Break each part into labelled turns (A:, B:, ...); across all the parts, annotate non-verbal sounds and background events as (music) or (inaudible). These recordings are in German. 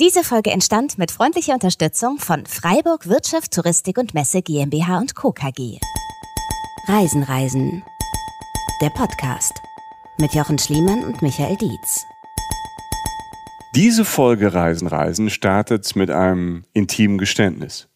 A: Diese Folge entstand mit freundlicher Unterstützung von Freiburg Wirtschaft, Touristik und Messe GmbH und Co. KG. Reisen, Reisen. Der Podcast mit Jochen Schliemann und Michael Dietz.
B: Diese Folge Reisen, Reisen startet mit einem intimen Geständnis.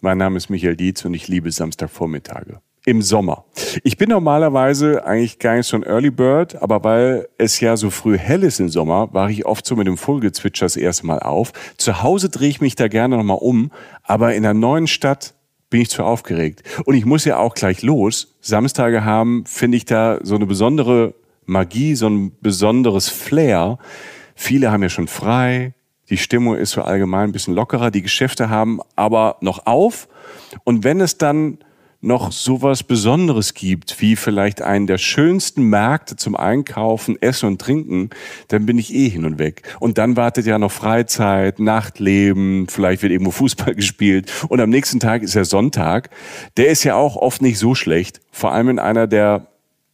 B: Mein Name ist Michael Dietz und ich liebe Samstagvormittage im Sommer. Ich bin normalerweise eigentlich gar nicht so ein Early Bird, aber weil es ja so früh hell ist im Sommer, war ich oft so mit dem Vogelgezwitscher das erste Mal auf. Zu Hause drehe ich mich da gerne nochmal um, aber in der neuen Stadt bin ich zu aufgeregt. Und ich muss ja auch gleich los. Samstage haben, finde ich da so eine besondere Magie, so ein besonderes Flair. Viele haben ja schon frei, die Stimmung ist so allgemein ein bisschen lockerer, die Geschäfte haben aber noch auf. Und wenn es dann noch sowas Besonderes gibt, wie vielleicht einen der schönsten Märkte zum Einkaufen, Essen und Trinken, dann bin ich eh hin und weg. Und dann wartet ja noch Freizeit, Nachtleben, vielleicht wird irgendwo Fußball (laughs) gespielt und am nächsten Tag ist ja Sonntag. Der ist ja auch oft nicht so schlecht, vor allem in einer der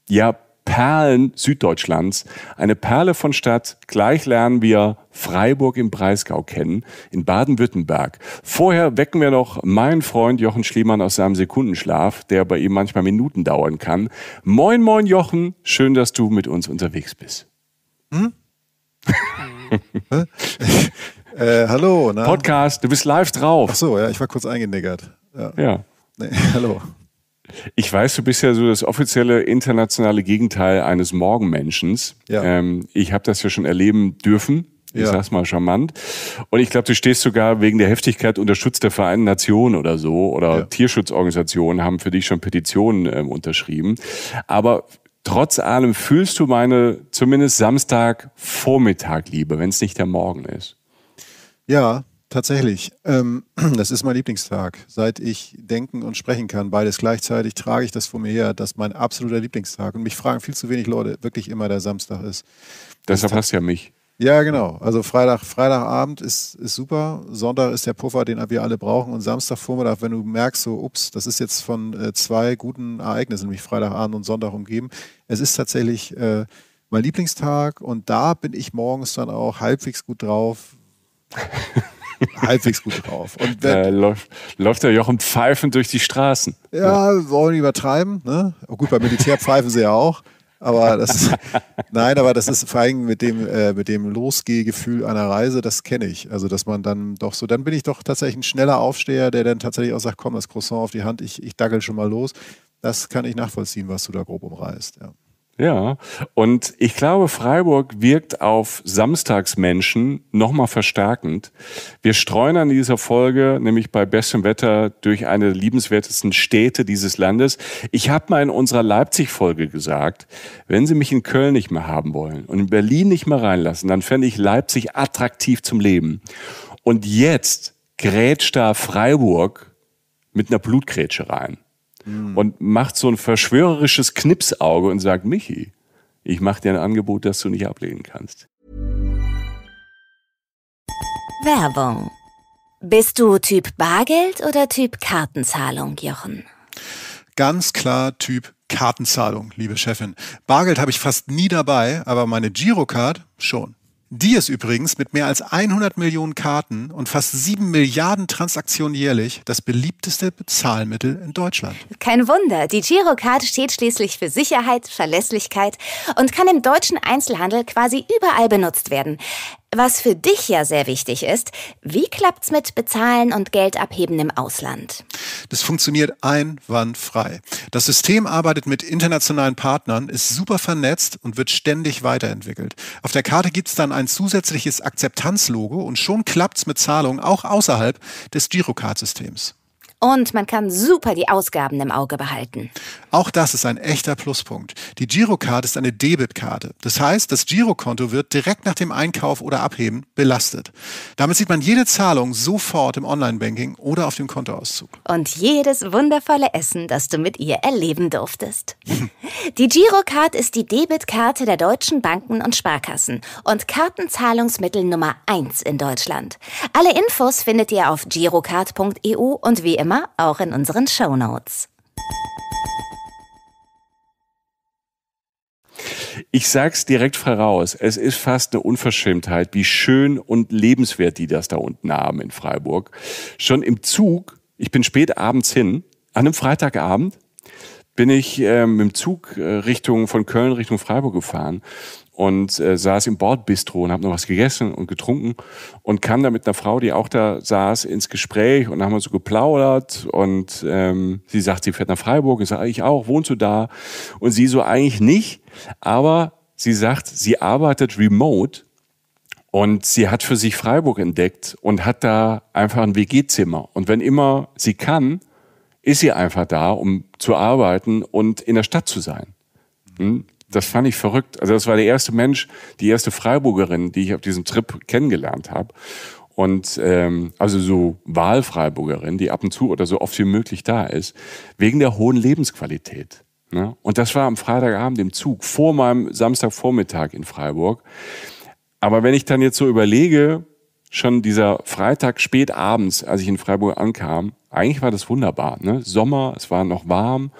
B: ja Perlen Süddeutschlands. Eine Perle von Stadt. Gleich lernen wir Freiburg im Breisgau kennen, in Baden-Württemberg. Vorher wecken wir noch meinen Freund Jochen Schliemann aus seinem Sekundenschlaf, der bei ihm manchmal Minuten dauern kann. Moin, moin, Jochen. Schön, dass du mit
C: uns unterwegs bist. Hm? (laughs) (laughs) äh, hallo. Na? Podcast, du bist live drauf. Ach so, ja, ich war kurz eingenickert. Ja. ja. Nee, (laughs) hallo.
B: Ich weiß, du bist ja so das offizielle internationale Gegenteil eines Morgenmenschens. Ja. Ähm, ich habe das ja schon erleben dürfen. Ich ja. sag's mal charmant. Und ich glaube, du stehst sogar wegen der Heftigkeit unter Schutz der Vereinten Nationen oder so oder ja. Tierschutzorganisationen haben für dich schon Petitionen ähm, unterschrieben. Aber trotz allem fühlst du meine zumindest Samstag Vormittag Liebe, wenn es nicht der Morgen ist.
C: Ja, Tatsächlich, ähm, (clears throat) das ist mein Lieblingstag. Seit ich denken und sprechen kann, beides gleichzeitig, trage ich das vor mir her. dass mein absoluter Lieblingstag. Und mich fragen viel zu wenig Leute, wirklich immer der Samstag ist. Deshalb hast du ja mich. Ja, genau. Also Freitag, Freitagabend ist, ist super. Sonntag ist der Puffer, den wir alle brauchen. Und Samstagvormittag, wenn du merkst, so, ups, das ist jetzt von äh, zwei guten Ereignissen, nämlich Freitagabend und Sonntag umgeben. Es ist tatsächlich äh, mein Lieblingstag und da bin ich morgens dann auch halbwegs gut drauf. (laughs)
B: (laughs) halbwegs gut drauf. Und äh, wenn, äh, läuft, läuft der Jochen pfeifend durch die Straßen.
C: Ja, wollen nicht übertreiben. Ne? Oh, gut, beim Militär pfeifen sie ja auch. Aber das ist, (laughs) nein, aber das ist vor allem mit dem, äh, mit dem Losgehgefühl einer Reise, das kenne ich. Also, dass man dann doch so, dann bin ich doch tatsächlich ein schneller Aufsteher, der dann tatsächlich auch sagt, komm, das Croissant auf die Hand, ich, ich dackel schon mal los. Das kann ich nachvollziehen, was du da grob umreißt. Ja.
B: Ja, und ich glaube, Freiburg wirkt auf Samstagsmenschen nochmal verstärkend. Wir streuen an dieser Folge, nämlich bei bestem Wetter, durch eine der liebenswertesten Städte dieses Landes. Ich habe mal in unserer Leipzig-Folge gesagt, wenn Sie mich in Köln nicht mehr haben wollen und in Berlin nicht mehr reinlassen, dann fände ich Leipzig attraktiv zum Leben. Und jetzt grätscht da Freiburg mit einer Blutgrätsche rein mhm. und macht so ein verschwörerisches Knipsauge und sagt, Michi, ich mache dir ein Angebot, das du nicht ablehnen kannst.
A: Werbung. Bist du Typ Bargeld oder Typ Kartenzahlung, Jochen?
C: Ganz klar Typ Kartenzahlung, liebe Chefin. Bargeld habe ich fast nie dabei, aber meine Girocard schon. Die ist übrigens mit mehr als 100 Millionen Karten und fast 7 Milliarden Transaktionen jährlich das beliebteste Bezahlmittel in
A: Deutschland. Kein Wunder, die Girocard steht schließlich für Sicherheit, Verlässlichkeit und kann im deutschen Einzelhandel quasi überall benutzt werden. Was für dich ja sehr wichtig ist, wie klappt's mit Bezahlen und Geld abheben im Ausland?
C: Das funktioniert einwandfrei. Das System arbeitet mit internationalen Partnern, ist super vernetzt und wird ständig weiterentwickelt. Auf der Karte gibt's dann ein zusätzliches Akzeptanzlogo und schon klappt's mit Zahlungen auch außerhalb des Girocard-Systems.
A: Und man kann super die Ausgaben im Auge behalten.
C: Auch das ist ein echter Pluspunkt. Die Girocard ist eine Debitkarte. Das heißt, das Girokonto wird direkt nach dem Einkauf oder Abheben belastet. Damit sieht man jede Zahlung sofort im Online-Banking oder auf dem Kontoauszug.
A: Und jedes wundervolle Essen, das du mit ihr erleben durftest. (laughs) die Girocard ist die Debitkarte der deutschen Banken und Sparkassen und Kartenzahlungsmittel Nummer 1 in Deutschland. Alle Infos findet ihr auf girocard.eu und wie im immer auch in unseren Shownotes. Notes.
B: Ich sag's direkt voraus, es ist fast eine Unverschämtheit, wie schön und lebenswert die das da unten haben in Freiburg. Schon im Zug, ich bin spät abends hin, an einem Freitagabend bin ich äh, mit dem Zug äh, Richtung von Köln Richtung Freiburg gefahren und äh, saß im Bordbistro und habe noch was gegessen und getrunken und kam da mit einer Frau, die auch da saß, ins Gespräch und haben wir so geplaudert und ähm, sie sagt, sie fährt nach Freiburg. Ich sage, ich auch, wohnst du da? Und sie so eigentlich nicht, aber sie sagt, sie arbeitet remote und sie hat für sich Freiburg entdeckt und hat da einfach ein WG-Zimmer. Und wenn immer sie kann, ist sie einfach da, um zu arbeiten und in der Stadt zu sein. Mhm das fand ich verrückt. Also das war der erste Mensch, die erste Freiburgerin, die ich auf diesem Trip kennengelernt habe. Und ähm, also so Wahlfreiburgerin, die ab und zu oder so oft wie möglich da ist, wegen der hohen Lebensqualität. Ne? Und das war am Freitagabend im Zug, vor meinem Samstagvormittag in Freiburg. Aber wenn ich dann jetzt so überlege, schon dieser Freitag spät abends, als ich in Freiburg ankam, eigentlich war das wunderbar. Ne? Sommer, es war noch warm,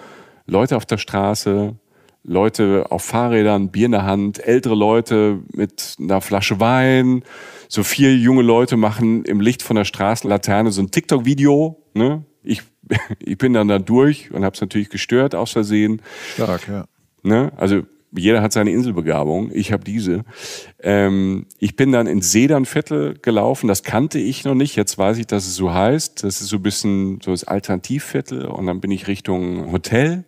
B: Leute auf der Straße, Leute auf Fahrrädern, Bier in der Hand, ältere Leute mit einer Flasche Wein. So vier junge Leute machen im Licht von der Straßenlaterne so ein TikTok-Video. Ne? Ich, (laughs) ich bin dann da durch und habe es natürlich gestört aus Versehen. Stark, ja. Ne? Also jeder hat seine Inselbegabung, ich habe diese. Ähm, ich bin dann ins Sedernviertel gelaufen, das kannte ich noch nicht, jetzt weiß ich, dass es so heißt. Das ist so ein bisschen so das Alternativviertel und dann bin ich Richtung Hotel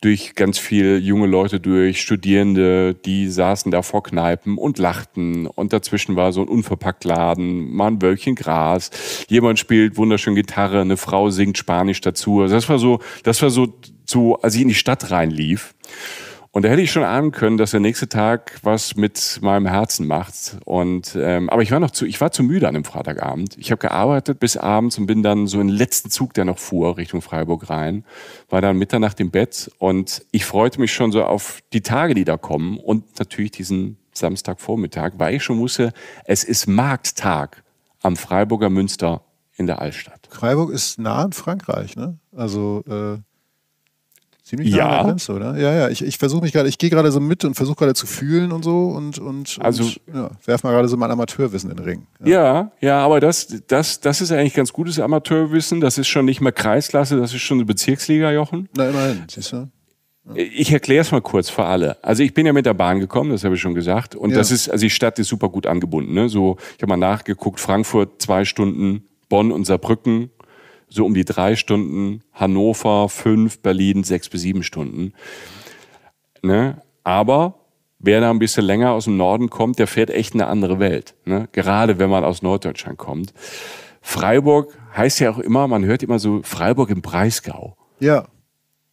B: durch ganz viel junge Leute durch, Studierende, die saßen da vor Kneipen und lachten. Und dazwischen war so ein Unverpacktladen, mal ein Wölkchen Gras. Jemand spielt wunderschön Gitarre, eine Frau singt Spanisch dazu. Also das war so, das war so, so als ich in die Stadt reinlief. Und da hätte ich schon ahnen können, dass der nächste Tag was mit meinem Herzen macht. Und ähm, aber ich war noch zu, ich war zu müde an dem Freitagabend. Ich habe gearbeitet bis abends und bin dann so im letzten Zug, der noch fuhr Richtung Freiburg rein, war dann Mitternacht im Bett und ich freute mich schon so auf die Tage, die da kommen und natürlich diesen Samstagvormittag, weil ich schon wusste, es ist Markttag am Freiburger Münster in der Altstadt.
C: Freiburg ist nah an Frankreich, ne? Also äh Ziemlich nah ja. an der Grenze, oder? Ja, ja. Ich, ich versuche mich gerade, ich gehe gerade so mit und versuche gerade zu fühlen und so und, und, also, und, ja, werf mal gerade so mein Amateurwissen in den Ring. Ja. ja, ja, aber
B: das, das, das ist eigentlich ganz gutes Amateurwissen. Das ist schon nicht mehr Kreisklasse, das ist schon eine Bezirksliga,
C: Jochen. Na, immerhin, siehst du.
B: Ich erkläre es mal kurz für alle. Also ich bin ja mit der Bahn gekommen, das habe ich schon gesagt. Und ja. das ist, also die Stadt ist super gut angebunden. Ne? So, ich habe mal nachgeguckt, Frankfurt zwei Stunden, Bonn und Saarbrücken so um die drei Stunden, Hannover fünf, Berlin sechs bis sieben Stunden. Ne? Aber wer da ein bisschen länger aus dem Norden kommt, der fährt echt eine andere Welt. Ne? Gerade wenn man aus Norddeutschland kommt. Freiburg heißt ja auch immer, man hört immer so Freiburg im Breisgau. Ja.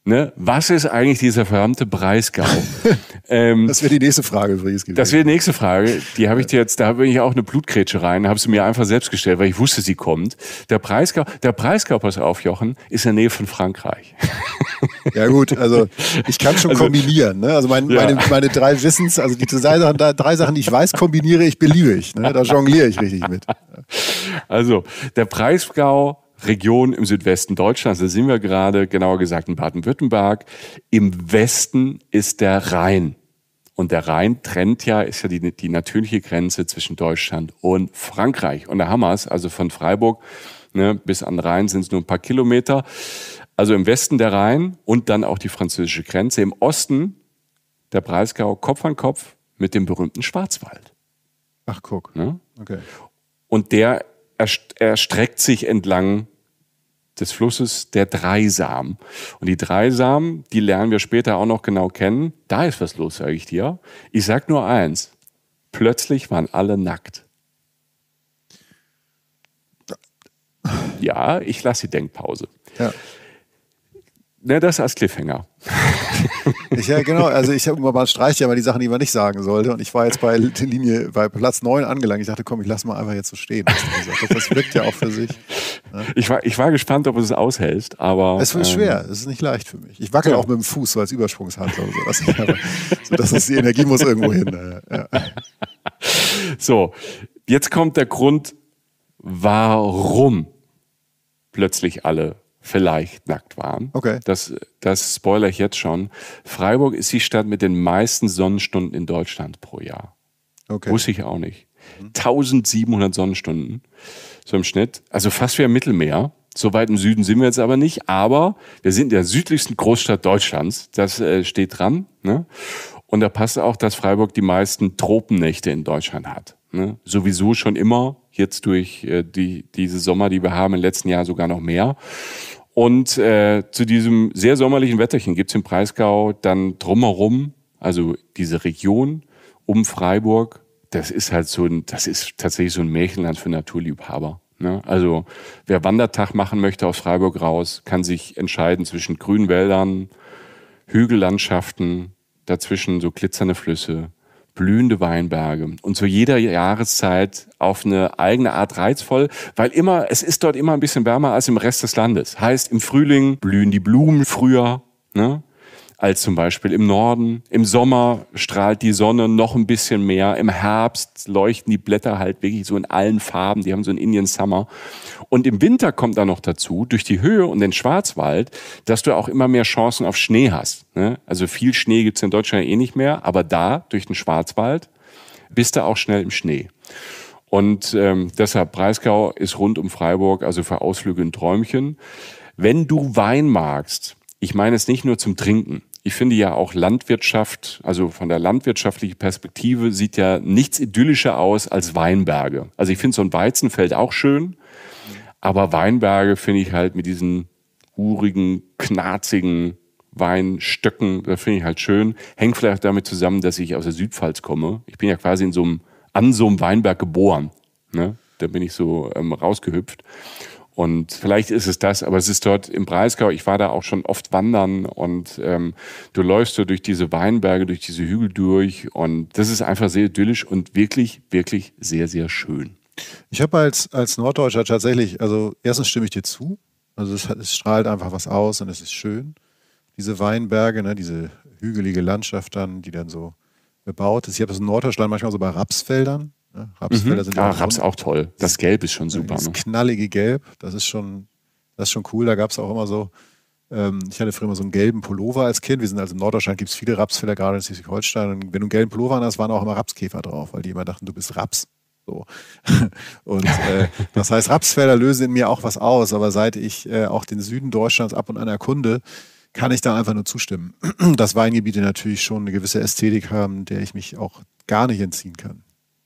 B: Ne? Was ist eigentlich dieser verdammte Breisgau? (laughs) ähm, das wäre die nächste Frage übrigens gewesen. Das wäre die nächste Frage. Die habe ich dir jetzt, da bin ich auch eine Blutgrätsche rein, habe sie mir einfach selbst gestellt, weil ich wusste, sie kommt. Der Preisgau, der Preisgau, pass auf, Jochen, ist in der Nähe von Frankreich.
C: ja gut, also ich kann schon also, kombinieren. Ne? Also mein, ja. meine, meine drei Wissens, also die drei Sachen, drei Sachen, die ich weiß, kombiniere ich beliebig. Ne? Da jongliere ich richtig mit.
B: Also der Preisgau Region im Südwesten Deutschlands. Da sind wir gerade, genauer gesagt in Baden-Württemberg. Im Westen ist der Rhein. Und der Rhein trennt ja, ist ja die, die natürliche Grenze zwischen Deutschland und Frankreich. Und da haben wir es, also von Freiburg ne, bis an Rhein sind es nur ein paar Kilometer. Also im Westen der Rhein und dann auch die französische Grenze. Im Osten der Breisgau Kopf an Kopf mit dem berühmten Schwarzwald. Ach, guck. Ne? Okay. Und der erstreckt sich entlang des Flusses der Dreisam. Und die Dreisam, die lernen wir später auch noch genau kennen. Da ist was los, sage ich dir. Ich sag nur eins. Plötzlich waren alle nackt. Ja, ich lasse die Denkpause. Ja. Ne, das als Cliffhanger. (laughs)
C: Ich, ja, genau. Also ich habe immer mal streicht ja mal die Sachen, die man nicht sagen sollte. Und ich war jetzt bei Linie, bei Platz 9 angelangt. Ich dachte, komm, ich lasse mal einfach jetzt so stehen. Das wirkt ja auch für
B: sich. Ne? Ich, war, ich war gespannt, ob du es aushältst, aber. Es wird ähm, schwer, es ist
C: nicht leicht für mich. Ich wackel ja. auch mit dem Fuß so als Übersprungshandlung. So. so, das ist die Energie muss irgendwo hin. Ne?
B: Ja. So, jetzt kommt der Grund, warum plötzlich alle vielleicht nackt waren. Okay. Das, das spoiler ich jetzt schon. Freiburg ist die Stadt mit den meisten Sonnenstunden in Deutschland pro Jahr. Okay. Wusste ich auch nicht. 1700 Sonnenstunden so im Schnitt. Also fast wie am Mittelmeer. So weit im Süden sind wir jetzt aber nicht, aber wir sind in der südlichsten Großstadt Deutschlands. Das äh, steht dran. Ne? Und da passt auch, dass Freiburg die meisten Tropennächte in Deutschland hat. Ne? Sowieso schon immer, jetzt durch äh, die, diese Sommer, die wir haben, im letzten Jahr sogar noch mehr. Und äh, zu diesem sehr sommerlichen Wetterchen gibt's im Breisgau dann drumherum, also diese Region um Freiburg, das ist halt so ein, das ist tatsächlich so ein Märchenland für Naturliebhaber. Ne? Also wer Wandertag machen möchte aus Freiburg raus, kann sich entscheiden zwischen grünen Wäldern, Hügellandschaften, dazwischen so glitzernde Flüsse, blühende Weinberge und zu jeder Jahreszeit auf eine eigene Art reizvoll, weil immer, es ist dort immer ein bisschen wärmer als im Rest des Landes. Heißt, im Frühling blühen die Blumen früher, ne? als zum Beispiel im Norden. Im Sommer strahlt die Sonne noch ein bisschen mehr. Im Herbst leuchten die Blätter halt wirklich so in allen Farben. Die haben so einen Indian Summer. Und im Winter kommt da noch dazu, durch die Höhe und den Schwarzwald, dass du auch immer mehr Chancen auf Schnee hast. Ne? Also viel Schnee gibt's in Deutschland eh nicht mehr, aber da, durch den Schwarzwald, bist du auch schnell im Schnee. Und ähm, deshalb, Breisgau ist rund um Freiburg, also für Ausflüge ein Träumchen. Wenn du Wein magst, ich meine es nicht nur zum Trinken. Ich finde ja auch Landwirtschaft, also von der landwirtschaftlichen Perspektive sieht ja nichts idyllischer aus als Weinberge. Also ich finde so ein Weizenfeld auch schön, aber Weinberge finde ich halt mit diesen urigen, knarzigen Weinstöcken, das finde ich halt schön. Hängt vielleicht damit zusammen, dass ich aus der Südpfalz komme. Ich bin ja quasi in so einem, an so einem Weinberg geboren. Ne? Da bin ich so ähm, rausgehüpft. Und vielleicht ist es das, aber es ist dort im Breisgau, ich war da auch schon oft wandern und ähm, du läufst so durch diese Weinberge, durch diese Hügel durch und das ist einfach sehr idyllisch und wirklich, wirklich sehr, sehr schön.
C: Ich habe als, als Norddeutscher tatsächlich, also erstens stimme ich dir zu, also es, es strahlt einfach was aus und es ist schön. Diese Weinberge, ne, diese hügelige Landschaft dann, die dann so bebaut ist. Ich habe das in Norddeutschland manchmal so bei Rapsfeldern, Ne? Rapsfelder mhm. sind ja ah,
B: auch Raps auch toll. Das Gelb ist schon super. Das ne?
C: knallige Gelb, das ist schon, das ist schon cool. Da gab es auch immer so, ähm, ich hatte früher immer so einen gelben Pullover als Kind. Wir sind also in Norddeutschland, gibt es viele Rapsfelder, gerade in Schleswig-Holstein. Und wenn du einen gelben Pullover hast, waren auch immer Rapskäfer drauf, weil die immer dachten, du bist Raps. So. (laughs) Und äh, das heißt, Rapsfelder lösen in mir auch was aus, aber seit ich äh, auch den Süden Deutschlands ab und an erkunde, kann ich da einfach nur zustimmen, (clears throat) dass Weingebiete natürlich schon eine gewisse Ästhetik haben, der ich mich auch gar nicht entziehen kann.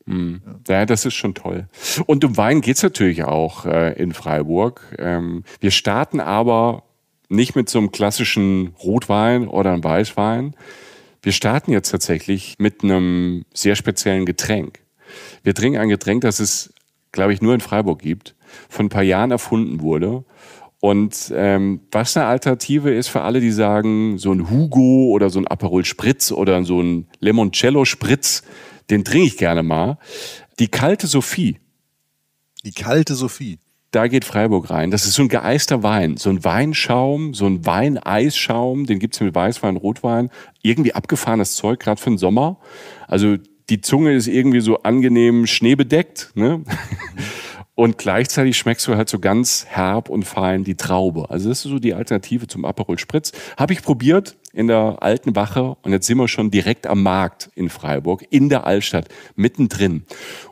B: Mhm. Ja. das ist schon toll. Und um Wein geht's natürlich auch äh, in Freiburg. Ähm, wir starten aber nicht mit so einem klassischen Rotwein oder einem Weißwein. Wir starten jetzt tatsächlich mit einem sehr speziellen Getränk. Wir trinken ein Getränk, das es, glaube ich, nur in Freiburg gibt, von ein paar Jahren erfunden wurde. Und ähm, was eine Alternative ist für alle, die sagen, so ein Hugo oder so ein Aperol Spritz oder so ein Limoncello Spritz, den trinke ich gerne mal. Die kalte Sophie. Die kalte Sophie. Da geht Freiburg rein. Das ist so ein geeister Wein, so ein Weinschaum, so ein Weineisschaum, den gibt's mit Weißwein, Rotwein. Irgendwie abgefahrenes Zeug, gerade für den Sommer. Also die Zunge ist irgendwie so angenehm schneebedeckt. Ne? (laughs) Und gleichzeitig schmeckst du halt so ganz herb und fein die Traube. Also das ist so die Alternative zum Aperol Spritz. Habe ich probiert in der alten Wache und jetzt sind wir schon direkt am Markt in Freiburg, in der Altstadt, mittendrin.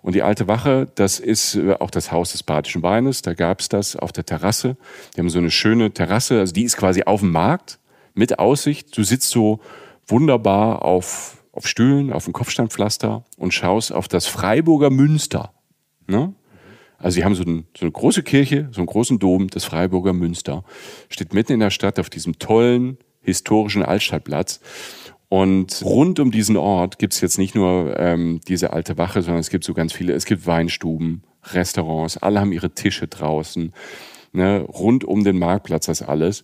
B: Und die alte Wache, das ist äh, auch das Haus des Badischen Weines. Da gab es das auf der Terrasse. Die haben so eine schöne Terrasse, also die ist quasi auf dem Markt mit Aussicht. Du sitzt so wunderbar auf, auf Stühlen, auf dem Kopfsteinpflaster und schaust auf das Freiburger Münster. Ne? Also sie haben so, ein, so, eine große Kirche, so einen großen Dom, das Freiburger Münster. Steht mitten in der Stadt auf diesem tollen historischen Altstadtplatz. Und rund um diesen Ort gibt es jetzt nicht nur ähm, diese alte Wache, sondern es gibt so ganz viele, es gibt Weinstuben, Restaurants, alle haben ihre Tische draußen. Ne? Rund um den Marktplatz das alles.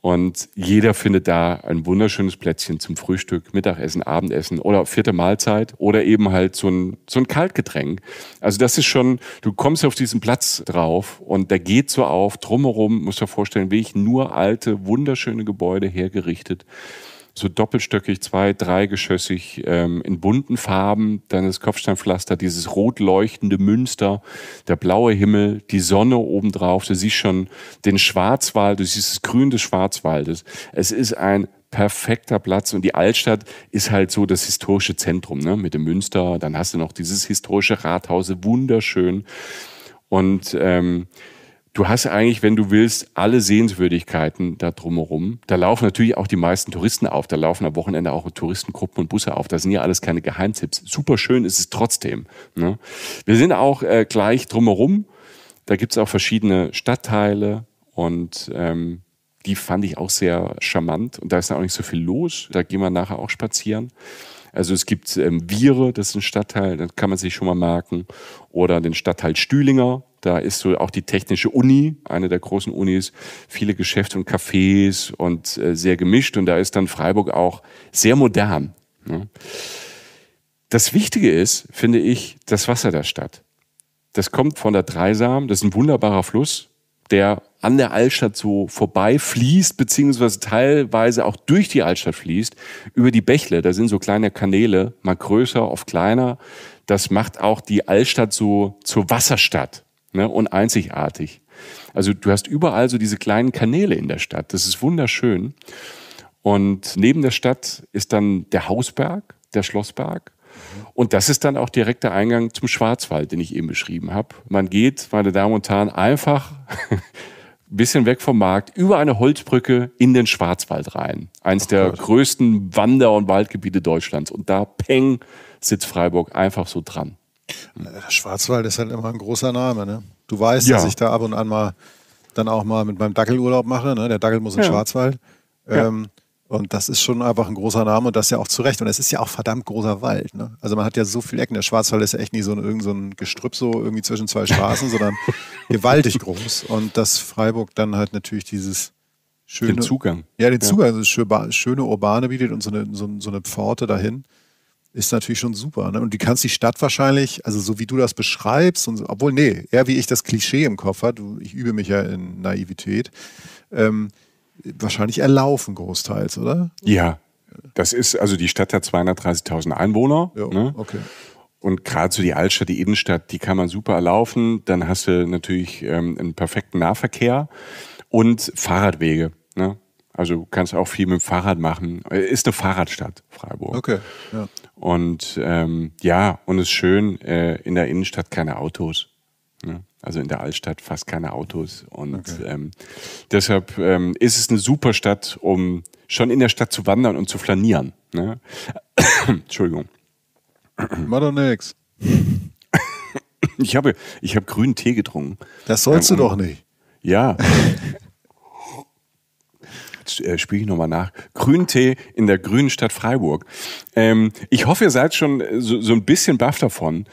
B: Und jeder findet da ein wunderschönes Plätzchen zum Frühstück, Mittagessen, Abendessen oder vierte Mahlzeit oder eben halt so ein, so ein Kaltgetränk. Also das ist schon, du kommst auf diesen Platz drauf und da geht so auf, drumherum, musst du dir vorstellen, wie ich nur alte, wunderschöne Gebäude hergerichtet so doppelstöckig, zwei, dreigeschossig, ähm, in bunten Farben, dann das Kopfsteinpflaster, dieses rot leuchtende Münster, der blaue Himmel, die Sonne obendrauf. Du siehst schon den Schwarzwald, du siehst das Grün des Schwarzwaldes. Es ist ein perfekter Platz und die Altstadt ist halt so das historische Zentrum, ne? mit dem Münster. Dann hast du noch dieses historische Rathaus, wunderschön. Und ähm, du hast eigentlich, wenn du willst, alle Sehenswürdigkeiten da drumherum. Da laufen natürlich auch die meisten Touristen auf. Da laufen am Wochenende auch Touristengruppen und Busse auf. Das sind ja alles keine Geheimtipps. Superschön ist es trotzdem. Ne? Wir sind auch äh, gleich drumherum. Da gibt es auch verschiedene Stadtteile und ähm, die fand ich auch sehr charmant. Und da ist auch nicht so viel los. Da gehen wir nachher auch spazieren. Also es gibt ähm, Viere, das ist ein Stadtteil, das kann man sich schon mal merken. Oder den Stadtteil Stühlinger, da ist so auch die Technische Uni, eine der großen Unis, viele Geschäfte und Cafés und äh, sehr gemischt. Und da ist dann Freiburg auch sehr modern. Ne? Das Wichtige ist, finde ich, das Wasser der Stadt. Das kommt von der Dreisam, das ist ein wunderbarer Fluss, der an der Altstadt so vorbei fließt, beziehungsweise teilweise auch durch die Altstadt fließt, über die Bächle. Da sind so kleine Kanäle, mal größer, oft kleiner. Das macht auch die Altstadt so zur Wasserstadt ne, und einzigartig. Also du hast überall so diese kleinen Kanäle in der Stadt. Das ist wunderschön. Und neben der Stadt ist dann der Hausberg, der Schlossberg. Und das ist dann auch direkt der Eingang zum Schwarzwald, den ich eben beschrieben habe. Man geht, meine Damen und Herren, einfach ein (laughs) bisschen weg vom Markt, über eine Holzbrücke in den Schwarzwald rein. Eins Ach, der Gott. größten Wander- und Waldgebiete Deutschlands. Und da, peng, sitzt Freiburg einfach so dran.
C: Der Schwarzwald ist halt immer ein großer Name. Ne? Du weißt, ja. dass ich da ab und an mal dann auch mal mit meinem Dackelurlaub mache. Ne? Der Dackel muss in ja. Schwarzwald. Ähm, ja. Und das ist schon einfach ein großer Name und das ja auch zurecht. Und es ist ja auch verdammt großer Wald. Ne? Also man hat ja so viele Ecken. Der Schwarzwald ist ja echt nicht so ein, irgend so ein Gestrüpp so irgendwie zwischen zwei Straßen, sondern (laughs) gewaltig groß. Und dass Freiburg dann halt natürlich dieses schöne... Den Zugang. Ja, den Zugang. Also schöne, schöne Urbane bietet und so eine, so, so eine Pforte dahin ist natürlich schon super. Ne? Und du kannst die Stadt wahrscheinlich, also so wie du das beschreibst, und, obwohl, nee, eher wie ich das Klischee im Kopf hatte, ich übe mich ja in Naivität, ähm, wahrscheinlich erlaufen großteils, oder?
B: Ja. Das ist, also die Stadt hat 230.000 Einwohner. Ja, ne? okay. Und gerade so die Altstadt, die Innenstadt, die kann man super erlaufen. Dann hast du natürlich ähm, einen perfekten Nahverkehr und Fahrradwege. Ne? Also kannst auch viel mit dem Fahrrad machen. Äh, ist eine Fahrradstadt, Freiburg. Okay. Ja. Und ähm, ja, und es ist schön, äh, in der Innenstadt keine Autos. Ne? Also in der Altstadt fast keine Autos. Und okay. ähm, deshalb ähm, ist es eine super Stadt, um schon in der Stadt zu wandern und zu flanieren. Ne? (coughs) Entschuldigung. Mach doch nix. Ich habe, ich habe grünen Tee getrunken. Das sollst ähm, du doch nicht. Ja. (laughs) jetzt äh, spiele ich nochmal nach. Grüntee in der grünen Stadt Freiburg. Ähm, ich hoffe, ihr seid schon äh, so, so ein bisschen baff davon.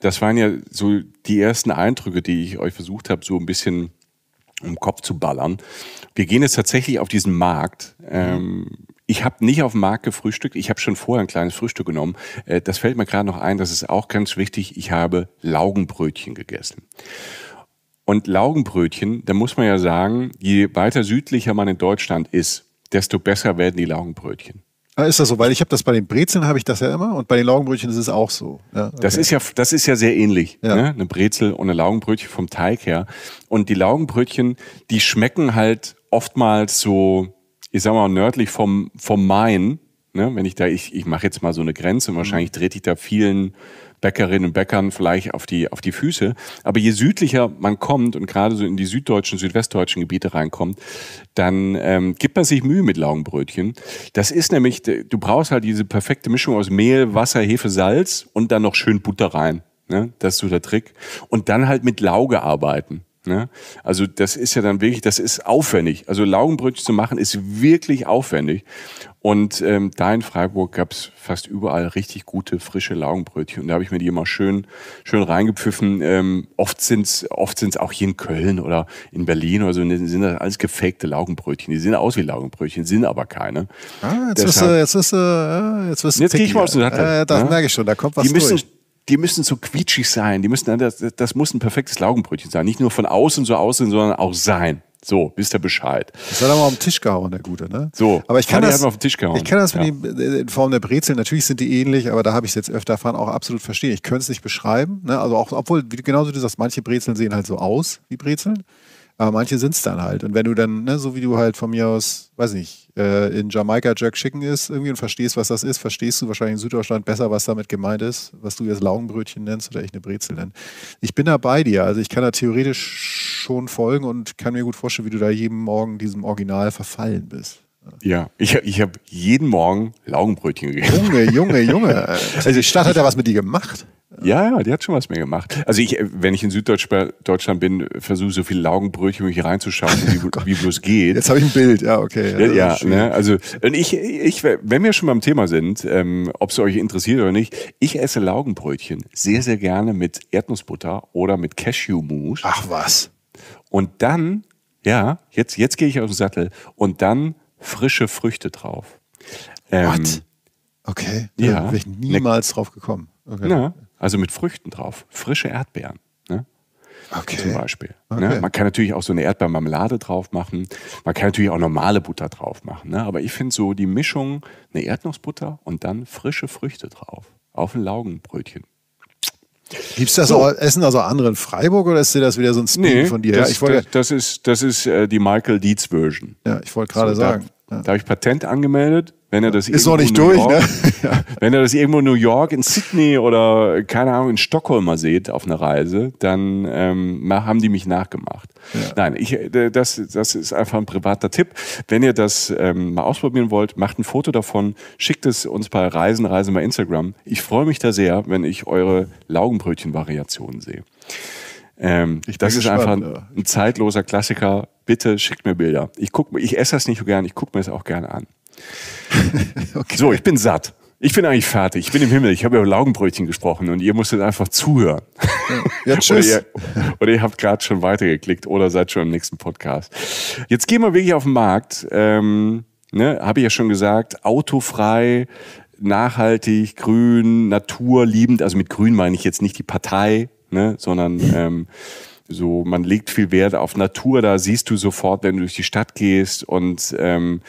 B: Das waren ja so die ersten Eindrücke, die ich euch versucht habe, so ein bisschen im Kopf zu ballern. Wir gehen jetzt tatsächlich auf diesen Markt. Ähm, ich habe nicht auf dem Markt gefrühstückt. Ich habe schon vorher ein kleines Frühstück genommen. Äh, das fällt mir gerade noch ein. Das ist auch ganz wichtig. Ich habe Laugenbrötchen gegessen. Und Laugenbrötchen, da muss man ja sagen, je weiter südlicher man in Deutschland ist, desto besser werden die Laugenbrötchen.
C: Ah, ist das so? Weil ich habe das bei den Brezeln habe ich das ja immer und bei den Laugenbrötchen ist es auch so. Ja, okay. Das ist
B: ja, das ist ja sehr ähnlich. Ja. Ne? Eine Brezel und eine Laugenbrötchen vom Teig her. Und die Laugenbrötchen, die schmecken halt oftmals so, ich sag mal nördlich vom vom Main. Ne? Wenn ich da, ich, ich mache jetzt mal so eine Grenze und mhm. wahrscheinlich trete ich da vielen Bäckerinnen und Bäckern vielleicht auf die, auf die Füße. Aber je südlicher man kommt und gerade so in die süddeutschen, südwestdeutschen Gebiete reinkommt, dann ähm, gibt man sich Mühe mit Laugenbrötchen. Das ist nämlich, du brauchst halt diese perfekte Mischung aus Mehl, Wasser, Hefe, Salz und dann noch schön Butter rein. Ne? Das ist so der Trick. Und dann halt mit Lauge arbeiten. Ne? Also das ist ja dann wirklich, das ist aufwendig. Also Laugenbrötchen zu machen ist wirklich aufwendig. Und ähm, da in Freiburg gab's fast überall richtig gute frische Laugenbrötchen. Und da habe ich mir die immer schön, schön reingepfiffen. Ähm, oft sind's, oft sind's auch hier in Köln oder in Berlin oder so, ne, sind das alles gefakte Laugenbrötchen. Die sehen aus wie Laugenbrötchen, sind aber keine.
C: Ah, jetzt wirst du, jetzt wirst du, äh, jetzt bist du Jetzt gehe ich mal aus dem Sattel. Äh, das ja? Ne? merke ich schon, da kommt was die müssen,
B: die müssen so quietschig sein, die müssen, das, das muss ein perfektes Laugenbrötchen sein. Nicht nur von außen so aussehen, sondern auch sein. So, wisst ihr Bescheid. Das hat er mal auf den Tisch gehauen, der Gute, ne? So, aber ich kann das, auf den Tisch gehauen. Ich kann
C: das mit ja. Äh, in Form der Brezel, natürlich sind die ähnlich, aber da habe ich es jetzt öfter erfahren, auch absolut verstehen. Ich könnte es nicht beschreiben, ne? Also auch, obwohl, wie, genauso du sagst, manche Brezeln sehen halt so aus wie Brezeln, aber manche sind es dann halt. Und wenn du dann, ne, so wie du halt von mir aus, weiß nicht, äh, in Jamaika Jerk Chicken ist irgendwie und verstehst, was das ist, verstehst du wahrscheinlich in Süddeutschland besser, was damit gemeint ist, was du jetzt Laugenbrötchen nennst oder ich eine Brezel nennst. Ich bin da bei dir. Also ich kann da theoretisch schon folgen und kann mir gut vorstellen, wie du da jeden Morgen diesem Original verfallen bist.
B: Ja, ich, ich habe jeden Morgen Laugenbrötchen gegessen. Junge, Junge, (laughs) Junge. Also die Stadt hat ja was
C: mit dir gemacht.
B: Ja, ja, die hat schon was mit mir gemacht. Also ich, wenn ich in Süddeutschland bin, versuche so viele Laugenbrötchen mich reinzuschauen, (laughs) wie, oh wie bloß geht. Jetzt habe ich ein
C: Bild, ja, okay. Ja, ja ne,
B: also und ich, ich, wenn wir schon beim Thema sind, ähm, ob es euch interessiert oder nicht, ich esse Laugenbrötchen sehr, sehr gerne mit Erdnussbutter oder mit Cashewmus. Ach was. Und dann, ja, jetzt, jetzt gehe ich auf den Sattel und dann frische Früchte drauf. Ähm, What?
C: Okay, da ja, wäre ich ne- niemals ne, drauf gekommen. Okay. Na,
B: also mit Früchten drauf,
C: frische Erdbeeren.
B: Ne? Okay. Zum Beispiel. Ne? Okay. Ne? Man kann natürlich auch so eine Erdbeermarmelade drauf machen. Man kann natürlich auch normale Butter drauf machen. Ne? Aber ich finde so die Mischung, eine Erdnussbutter und dann frische Früchte drauf. Auf ein Laugenbrötchen.
C: Gibt es das so. auch, Essen also andere in Freiburg oder ist dir das wieder so ein Spin nee, von dir? Das, ja, ich
B: das, das ist, das ist äh, die Michael Dietz Version. Ja, ich wollte gerade so, sagen. Da habe ich Patent angemeldet. Wenn er das ist noch nicht durch, York, ne? (laughs) (laughs) Wenn er das irgendwo in New York, in Sydney oder keine Ahnung in Stockholm mal seht auf einer Reise, dann ähm, haben die mich nachgemacht. Ja. Nein, ich, äh, das, das ist einfach ein privater Tipp. Wenn ihr das ähm, mal ausprobieren wollt, macht ein Foto davon, schickt es uns bei Reisen, Reisen bei Instagram. Ich freue mich da sehr, wenn ich eure Laugenbrötchen-Variationen sehe. Ähm, das ist einfach ja. ein zeitloser Klassiker. Bitte schickt mir Bilder. Ich guck, ich esse das nicht so gern, ich gucke mir das auch gerne an. (laughs) okay. So, ich bin satt. Ich bin eigentlich fertig. Ich bin im Himmel. Ich habe über Laugenbrötchen gesprochen und ihr musstet einfach zuhören. Ja, (laughs) tschüss. oder, ihr, oder ihr habt gerade schon weitergeklickt oder seid schon im nächsten Podcast. Jetzt gehen wir wirklich auf den Markt. Ähm, ne, habe ich ja schon gesagt, autofrei, nachhaltig, grün, naturliebend. Also mit grün meine ich jetzt nicht die Partei, ne? sondern ähm, so, man legt viel Wert auf Natur, da siehst du sofort, wenn du durch die Stadt gehst und ähm,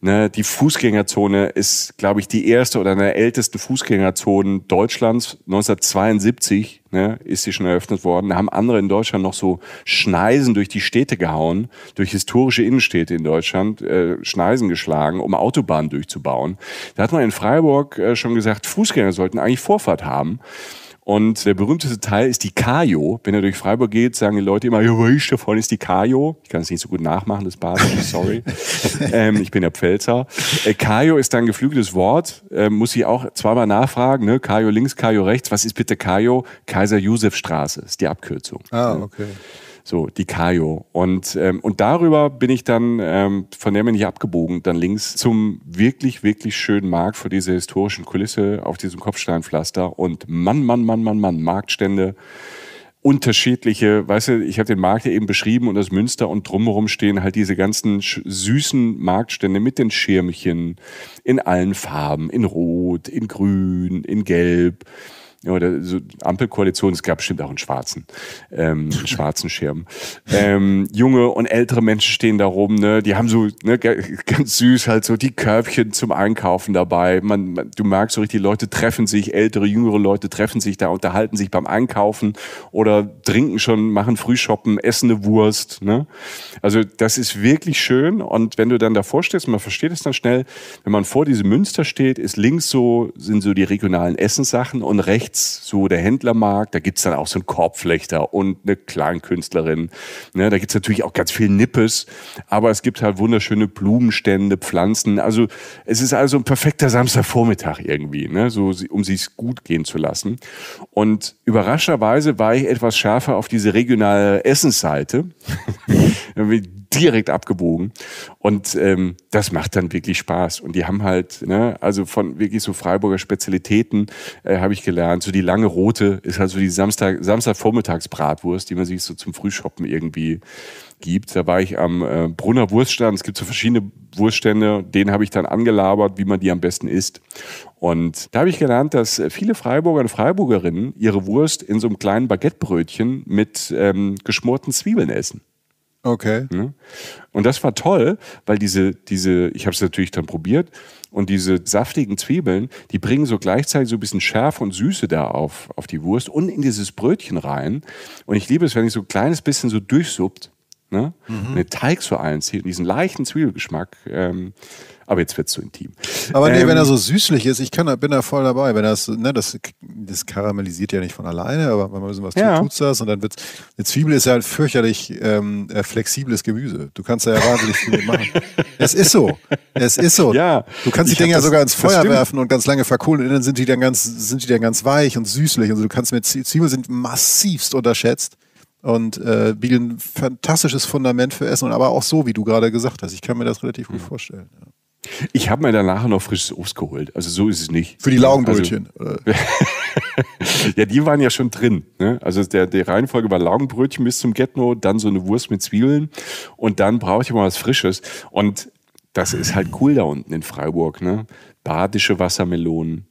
B: ne, die Fußgängerzone ist, glaube ich, die erste oder eine der ältesten Fußgängerzonen Deutschlands. 1972 ne, ist sie schon eröffnet worden. Da haben andere in Deutschland noch so Schneisen durch die Städte gehauen, durch historische Innenstädte in Deutschland, äh, Schneisen geschlagen, um Autobahnen durchzubauen. Da hat man in Freiburg äh, schon gesagt, Fußgänger sollten eigentlich Vorfahrt haben. Und der berühmteste Teil ist die Kajo. Wenn ihr durch Freiburg geht, sagen die Leute immer, da vorne ist die Kajo. Ich kann es nicht so gut nachmachen, das Basel, sorry. (laughs) ähm, ich bin der Pfälzer. Äh, Kajo ist ein geflügeltes Wort. Äh, muss ich auch zweimal nachfragen. Ne? Kajo links, Kajo rechts. Was ist bitte Kajo? Kaiser-Josef-Straße ist die Abkürzung. Ah, okay. Ja. So, die Kayo. Und, ähm, und darüber bin ich dann, ähm, von der bin ich abgebogen, dann links zum wirklich, wirklich schönen Markt vor dieser historischen Kulisse auf diesem Kopfsteinpflaster. Und Mann, Mann, Mann, Mann, Mann, Marktstände unterschiedliche, weißt du, ich habe den Markt ja eben beschrieben und das Münster und drumherum stehen halt diese ganzen süßen Marktstände mit den Schirmchen in allen Farben, in Rot, in Grün, in Gelb oder so Ampelkoalition, es gab bestimmt auch einen schwarzen, ähm, einen (laughs) schwarzen Schirm. Ähm, junge und ältere Menschen stehen da rum, ne? Die haben so ne, ganz süß halt so die Körbchen zum Einkaufen dabei. Man, man, du merkst so richtig, Leute treffen sich, ältere, jüngere Leute treffen sich da, unterhalten sich beim Einkaufen oder trinken schon, machen Frühshoppen, essen eine Wurst. Ne? Also das ist wirklich schön. Und wenn du dann davor stehst, man versteht es dann schnell, wenn man vor diesem Münster steht, ist links so sind so die regionalen Essenssachen und rechts rechts so der Händlermarkt, da gibt es dann auch so einen Korbflechter und eine Kleinkünstlerin. Ne, da es natürlich auch ganz viel Nippes, aber es gibt halt wunderschöne Blumenstände, Pflanzen. Also es ist also ein perfekter Samstagvormittag irgendwie, ne, so, um sich's gut gehen zu lassen. Und überraschenderweise war ich etwas schärfer auf diese regionale Essensseite. (laughs) direkt abgebogen. Und ähm, das macht dann wirklich Spaß. Und die haben halt, ne, also von wirklich so Freiburger Spezialitäten äh, habe ich gelernt. So die lange Rote ist halt so die Samstag, Samstagvormittagsbratwurst, die man sich so zum Frühshoppen irgendwie gibt. Da war ich am äh, Brunner Wurststand. Es gibt so verschiedene Wurststände. Den habe ich dann angelabert, wie man die am besten isst. Und da habe ich gelernt, dass viele Freiburger und Freiburgerinnen ihre Wurst in so einem kleinen Baguettebrötchen mit ähm, geschmorten Zwiebeln essen. Okay. Ne? Und das war toll, weil diese, diese, ich habe es natürlich dann probiert, und diese saftigen Zwiebeln, die bringen so gleichzeitig so ein bisschen Schärfe und Süße da auf, auf die Wurst und in dieses Brötchen rein. Und ich liebe es, wenn ich so ein kleines bisschen so durchsuppt Ne? Mhm. Eine Teig so einzieht, diesen leichten Zwiebelgeschmack. Ähm, aber jetzt wird es zu so intim. Aber nee, ähm, wenn er ähm, so
C: süßlich ist, ich kann, bin da voll dabei. Wenn das, ne, das, das karamellisiert ja nicht von alleine, aber wenn man ein bisschen was tut, tut tut's das und dann wird's. Eine Zwiebel ist ja ein fürchterlich ähm, äh, flexibles Gemüse. Du kannst da ja wahnsinnig viel machen. (laughs) Es ist so. Es ist so. Ja, du kannst die Dinger das, sogar ins Feuer werfen und ganz lange verkohlen und dann sind die dann ganz, sind die dann ganz weich und süßlich. Also du kannst mit Zwiebeln sind massivst unterschätzt und äh, bieten ein fantastisches Fundament für Essen, aber auch so, wie du gerade gesagt hast. Ich kann mir das relativ gut mhm. vorstellen. Ja.
B: Ich habe mir danach noch frisches Obst geholt. Also so ist es nicht. Für die Laugenbrötchen. Also, (laughs) ja, die waren ja schon drin. Ne? Also der, die Reihenfolge war Laugenbrötchen bis zum Getno, dann so eine Wurst mit Zwiebeln und dann brauche ich mal was Frisches. Und das ist halt cool da unten in Freiburg. Ne? Badische Wassermelonen,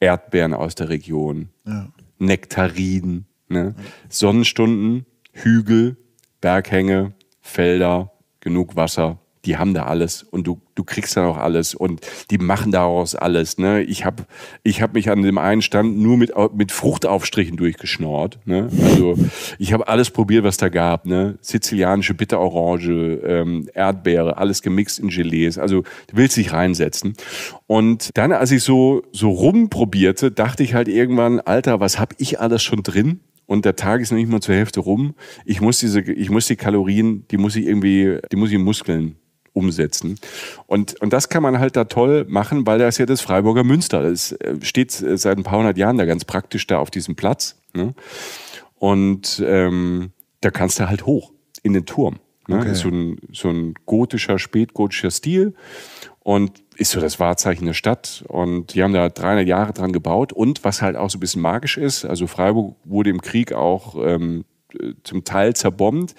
B: Erdbeeren aus der Region, ja. Nektarinen. Ne? Sonnenstunden, Hügel, Berghänge, Felder, genug Wasser. Die haben da alles und du, du kriegst dann auch alles und die machen daraus alles. Ne? Ich habe ich hab mich an dem einen Stand nur mit, mit Fruchtaufstrichen durchgeschnort. Ne? Also ich habe alles probiert, was da gab. Ne? Sizilianische Bitterorange, ähm, Erdbeere, alles gemixt in Gelees. Also du willst dich reinsetzen. Und dann, als ich so, so rumprobierte, dachte ich halt irgendwann, Alter, was habe ich alles schon drin? und der Tag ist noch nicht mal zur Hälfte rum. Ich muss diese, ich muss die Kalorien, die muss ich irgendwie, die muss ich in muskeln umsetzen. Und, und das kann man halt da toll machen, weil das ja das Freiburger Münster ist. Äh, steht äh, seit ein paar hundert Jahren da ganz praktisch da auf diesem Platz. Ne? Und ähm, da kannst du halt hoch in den Turm. Ne? Okay. so ein, so ein gotischer, spätgotischer Stil und ist so das Wahrzeichen der Stadt. Und die haben da 300 Jahre dran gebaut. Und was halt auch so ein bisschen magisch ist, also Freiburg wurde im Krieg auch ähm, äh, zum Teil zerbombt,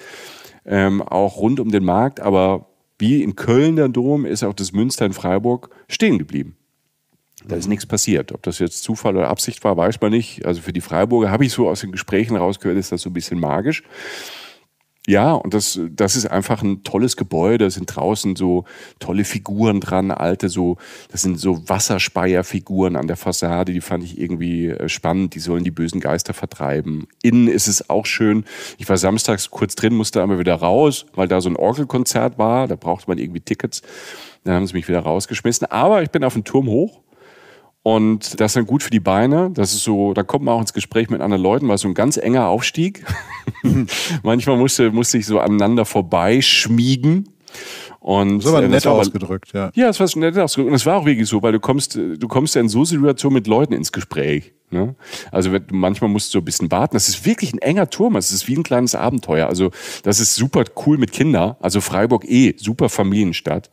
B: ähm, auch rund um den Markt. Aber wie in Köln der Dom ist auch das Münster in Freiburg stehen geblieben. Da ist nichts passiert. Ob das jetzt Zufall oder Absicht war, weiß man nicht. Also für die Freiburger habe ich so aus den Gesprächen rausgehört, ist das so ein bisschen magisch. Ja, und das, das ist einfach ein tolles Gebäude. Es sind draußen so tolle Figuren dran, alte, so, das sind so Wasserspeierfiguren an der Fassade, die fand ich irgendwie äh, spannend. Die sollen die bösen Geister vertreiben. Innen ist es auch schön. Ich war samstags kurz drin, musste einmal wieder raus, weil da so ein Orgelkonzert war. Da brauchte man irgendwie Tickets. Dann haben sie mich wieder rausgeschmissen. Aber ich bin auf den Turm hoch und das ist dann gut für die Beine. Das ist so, da kommt man auch ins Gespräch mit anderen Leuten, weil so ein ganz enger Aufstieg. (laughs) Manchmal musste, musste ich so aneinander vorbeischmiegen. Und, äh, das war aber äh, nett war, ausgedrückt, ja. Ja, das war nett ausgedrückt. Und es war auch wirklich so, weil du kommst, du kommst ja in so Situationen mit Leuten ins Gespräch. Ne? Also manchmal musst du so ein bisschen warten. Das ist wirklich ein enger Turm. Es ist wie ein kleines Abenteuer. Also das ist super cool mit Kindern. Also Freiburg eh, super Familienstadt.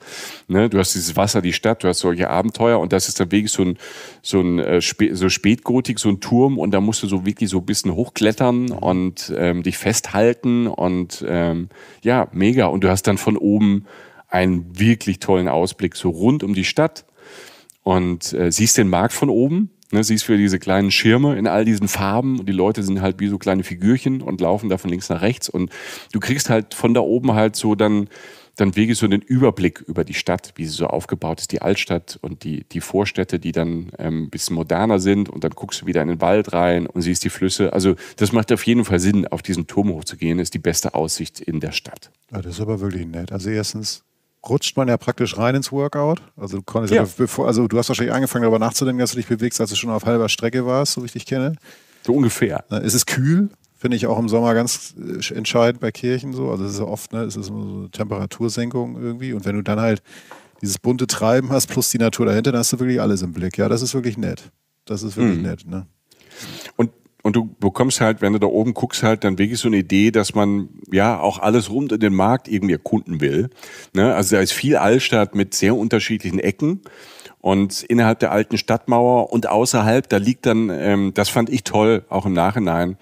B: Ne? Du hast dieses Wasser, die Stadt, du hast solche Abenteuer und das ist dann wirklich so ein, so ein äh, so Spätgotik, so ein Turm und da musst du so wirklich so ein bisschen hochklettern mhm. und ähm, dich festhalten und ähm, ja, mega. Und du hast dann von oben einen wirklich tollen Ausblick so rund um die Stadt und äh, siehst den Markt von oben Ne, siehst du diese kleinen Schirme in all diesen Farben und die Leute sind halt wie so kleine Figürchen und laufen da von links nach rechts und du kriegst halt von da oben halt so dann dann wirklich so den Überblick über die Stadt, wie sie so aufgebaut ist, die Altstadt und die, die Vorstädte, die dann ähm, ein bisschen moderner sind und dann guckst du wieder in den Wald rein und siehst die Flüsse. Also das macht auf jeden Fall Sinn, auf diesen Turm hochzugehen, ist die beste Aussicht in der Stadt.
C: Ja, das ist aber wirklich nett. Also erstens rutscht man ja praktisch rein ins Workout. Also du konntest ja. bevor, also du hast wahrscheinlich angefangen darüber nachzudenken, dass du dich bewegst, als du schon auf halber Strecke warst, so wie ich dich kenne. So ungefähr. Es ist kühl, finde ich auch im Sommer ganz äh, entscheidend bei Kirchen so. Also es ist oft, ne, es ist so eine Temperatursenkung irgendwie. Und wenn du dann halt dieses bunte Treiben hast plus die Natur dahinter, dann hast du wirklich alles im Blick. Ja, das ist wirklich nett. Das ist wirklich mhm. nett, ne?
B: Und und du bekommst halt, wenn du da oben guckst, halt dann wirklich so eine Idee, dass man ja auch alles rund in den Markt irgendwie erkunden will. Ne? Also da ist viel Altstadt mit sehr unterschiedlichen Ecken. Und innerhalb der alten Stadtmauer und außerhalb, da liegt dann, ähm, das fand ich toll, auch im Nachhinein,